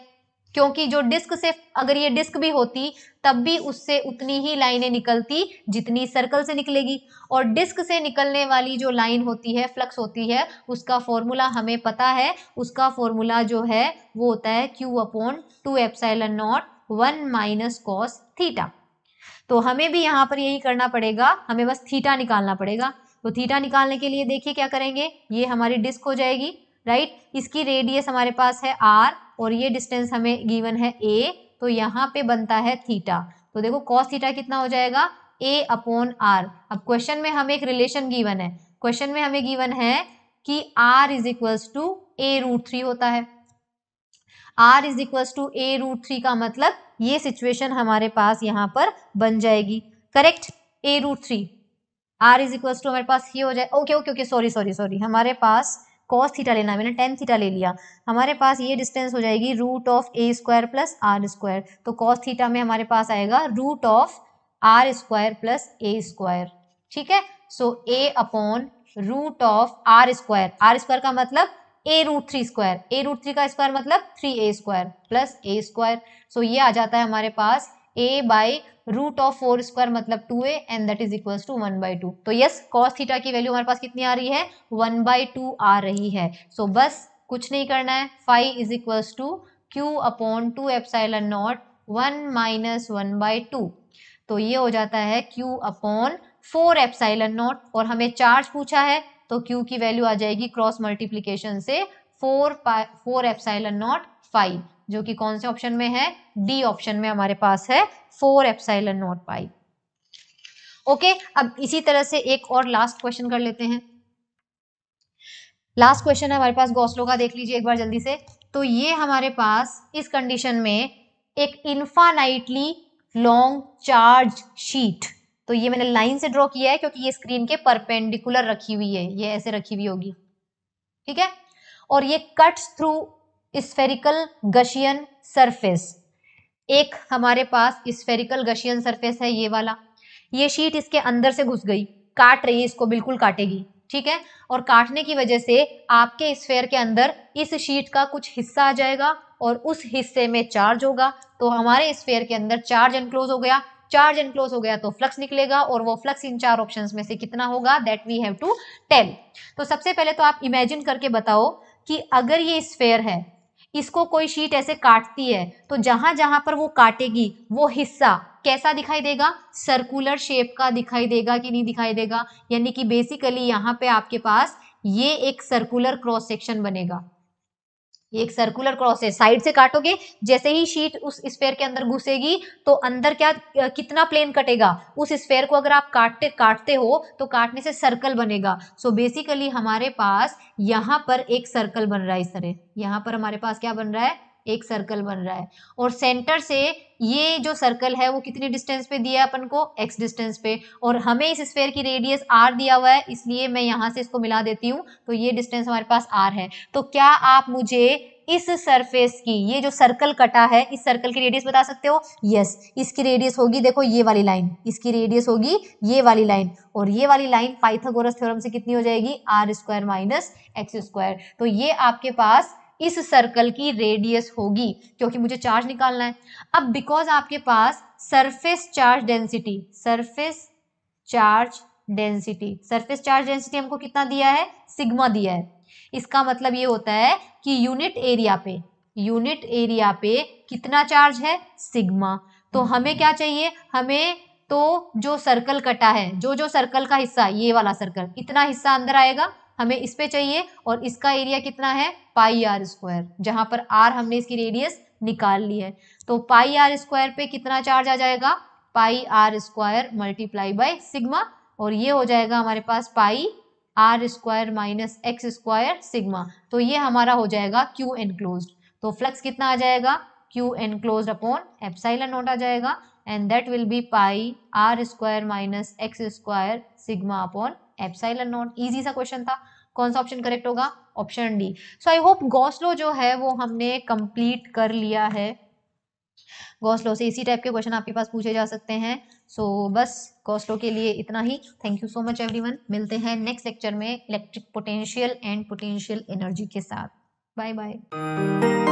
क्योंकि जो डिस्क से अगर ये डिस्क भी होती तब भी उससे उतनी ही लाइनें निकलती जितनी सर्कल से निकलेगी और डिस्क से निकलने वाली जो लाइन होती है फ्लक्स होती है उसका फॉर्मूला हमें पता है उसका फॉर्मूला जो है वो होता है Q upon two epsilon naught one minus cos theta तो हमें भी यहाँ पर यही करना पड़ेगा हमें बस थीटा निकालना पड़ेगा तो थीटा निकालने के लिए देखिए क्या करेंगे ये हमारी डिस्क हो जाएगी राइट इसकी रेडियस हमारे पास है आर और ये डिस्टेंस हमें गिवन है ए तो यहाँ पे बनता है थीटा तो देखो कॉस थीटा कितना हो जाएगा ए अपॉन आर अब क्वेश्चन में हमें एक रिलेशन गिवन है क्वेश्चन में हमें गिवन है कि R is equals to A root three होता है R is equals to A root three का मतलब ये सिचुएशन हमारे पास यहाँ पर बन जाएगी correct A root three R is equals to हमारे पास ये हो जाए okay okay okay sorry sorry sorry हमारे पास कॉस थीटा लेना मैंने टेन थीटा ले लिया हमारे पास ये डिस्टेंस हो जाएगी root of A square plus R square तो कॉस थीटा में हमारे पास आएगा root of R square plus A square ठीक है so A upon root of R square R square का मतलब A root three square A root three का स्क्वायर मतलब three A square plus A square so ये आ जाता है हमारे पास A by root of four square मतलब two A and that is equal to one by two तो यस कॉस थीटा की वैल्यू हमारे पास कितनी आ रही है वन बाई टू आ रही है सो so, बस कुछ नहीं करना है five is equal to Q upon two epsilon naught one minus one by two तो ये हो जाता है Q upon four epsilon naught और हमें चार्ज पूछा है तो क्यू की वैल्यू आ जाएगी क्रॉस मल्टीप्लीकेशन से four four epsilon naught five जो कि कौन से ऑप्शन में है डी ऑप्शन में हमारे पास है four epsilon naught pi okay अब इसी तरह से एक और लास्ट क्वेश्चन कर लेते हैं लास्ट क्वेश्चन है हमारे पास गौसलो का देख लीजिए एक बार जल्दी से तो ये हमारे पास इस कंडीशन में एक इन्फानाइटली लॉन्ग चार्ज शीट तो ये मैंने लाइन से ड्रॉ किया है क्योंकि ये स्क्रीन के परपेंडिकुलर रखी हुई है ये ऐसे रखी हुई होगी ठीक है और ये cuts through spherical Gaussian surface एक हमारे पास स्फेरिकल गशियन सरफेस है ये वाला ये शीट इसके अंदर से घुस गई काट रही है इसको बिल्कुल काटेगी ठीक है और काटने की वजह से आपके स्फेयर के अंदर इस शीट का कुछ हिस्सा आ जाएगा और उस हिस्से में चार्ज होगा तो हमारे स्फेयर के अंदर चार्ज एनक्लोज हो गया चार्ज एनक्लोज हो गया तो फ्लक्स निकलेगा और वो फ्लक्स इन चार ऑप्शन में से कितना होगा that we have to tell तो सबसे पहले तो आप इमेजिन करके बताओ कि अगर ये स्फेयर है इसको कोई शीट ऐसे काटती है तो जहां जहां पर वो काटेगी वो हिस्सा कैसा दिखाई देगा सर्कुलर शेप का दिखाई देगा कि नहीं दिखाई देगा यानी कि बेसिकली यहाँ पे आपके पास ये एक सर्कुलर क्रॉस सेक्शन बनेगा ये एक सर्कुलर क्रॉस है साइड से काटोगे जैसे ही शीट उस स्फेयर के अंदर घुसेगी तो अंदर क्या कितना प्लेन कटेगा उस स्फेयर को अगर आप काटते काटते हो तो काटने से सर्कल बनेगा सो so बेसिकली हमारे पास यहाँ पर एक सर्कल बन रहा है इस तरह यहाँ पर हमारे पास क्या बन रहा है एक सर्कल बन रहा है और सेंटर से ये जो सर्कल है वो कितनी डिस्टेंस पे दिया है अपन को एक्स डिस्टेंस पे और हमें इस स्फेयर की रेडियस आर दिया हुआ है इसलिए मैं यहाँ से इसको मिला देती हूँ तो ये डिस्टेंस हमारे पास आर है तो क्या आप मुझे इस सरफेस की ये जो सर्कल कटा है इस सर्कल की रेडियस बता सकते हो यस इसकी रेडियस होगी देखो ये वाली लाइन इसकी रेडियस होगी ये वाली लाइन और ये वाली लाइन पाइथागोरस थ्योरम से कितनी हो जाएगी R square minus X square तो ये आपके पास इस सर्कल की रेडियस होगी क्योंकि मुझे चार्ज निकालना है अब बिकॉज आपके पास surface charge density surface charge density surface charge density हमको कितना दिया है सिग्मा दिया है इसका मतलब ये होता है कि यूनिट एरिया पे यूनिट एरिया पे कितना चार्ज है सिग्मा तो हमें क्या चाहिए हमें तो जो सर्कल कटा है जो जो सर्कल का हिस्सा ये वाला सर्कल इतना हिस्सा अंदर आएगा हमें इस पे चाहिए और इसका एरिया कितना है पाई आर स्क्वायर जहां पर आर हमने इसकी रेडियस निकाल ली है तो पाई आर स्क्वायर पे कितना चार्ज आ जाएगा pi R square multiply by sigma और ये हो जाएगा हमारे पास pi R square minus X square sigma तो ये हमारा हो जाएगा क्यू एनक्लोज तो फ्लक्स कितना आ जाएगा Q enclose upon epsilon naught आ जाएगा and that will be pi R square minus X square sigma upon epsilon naught easy सा क्वेश्चन था कौन सा ऑप्शन करेक्ट होगा option D so I hope Gauss law जो है वो हमने कंप्लीट कर लिया है गॉस्लो से इसी टाइप के क्वेश्चन आपके पास पूछे जा सकते हैं सो so, बस गौसलो के लिए इतना ही thank you so much everyone मिलते हैं नेक्स्ट लेक्चर में electric potential and potential energy के साथ बाय बाय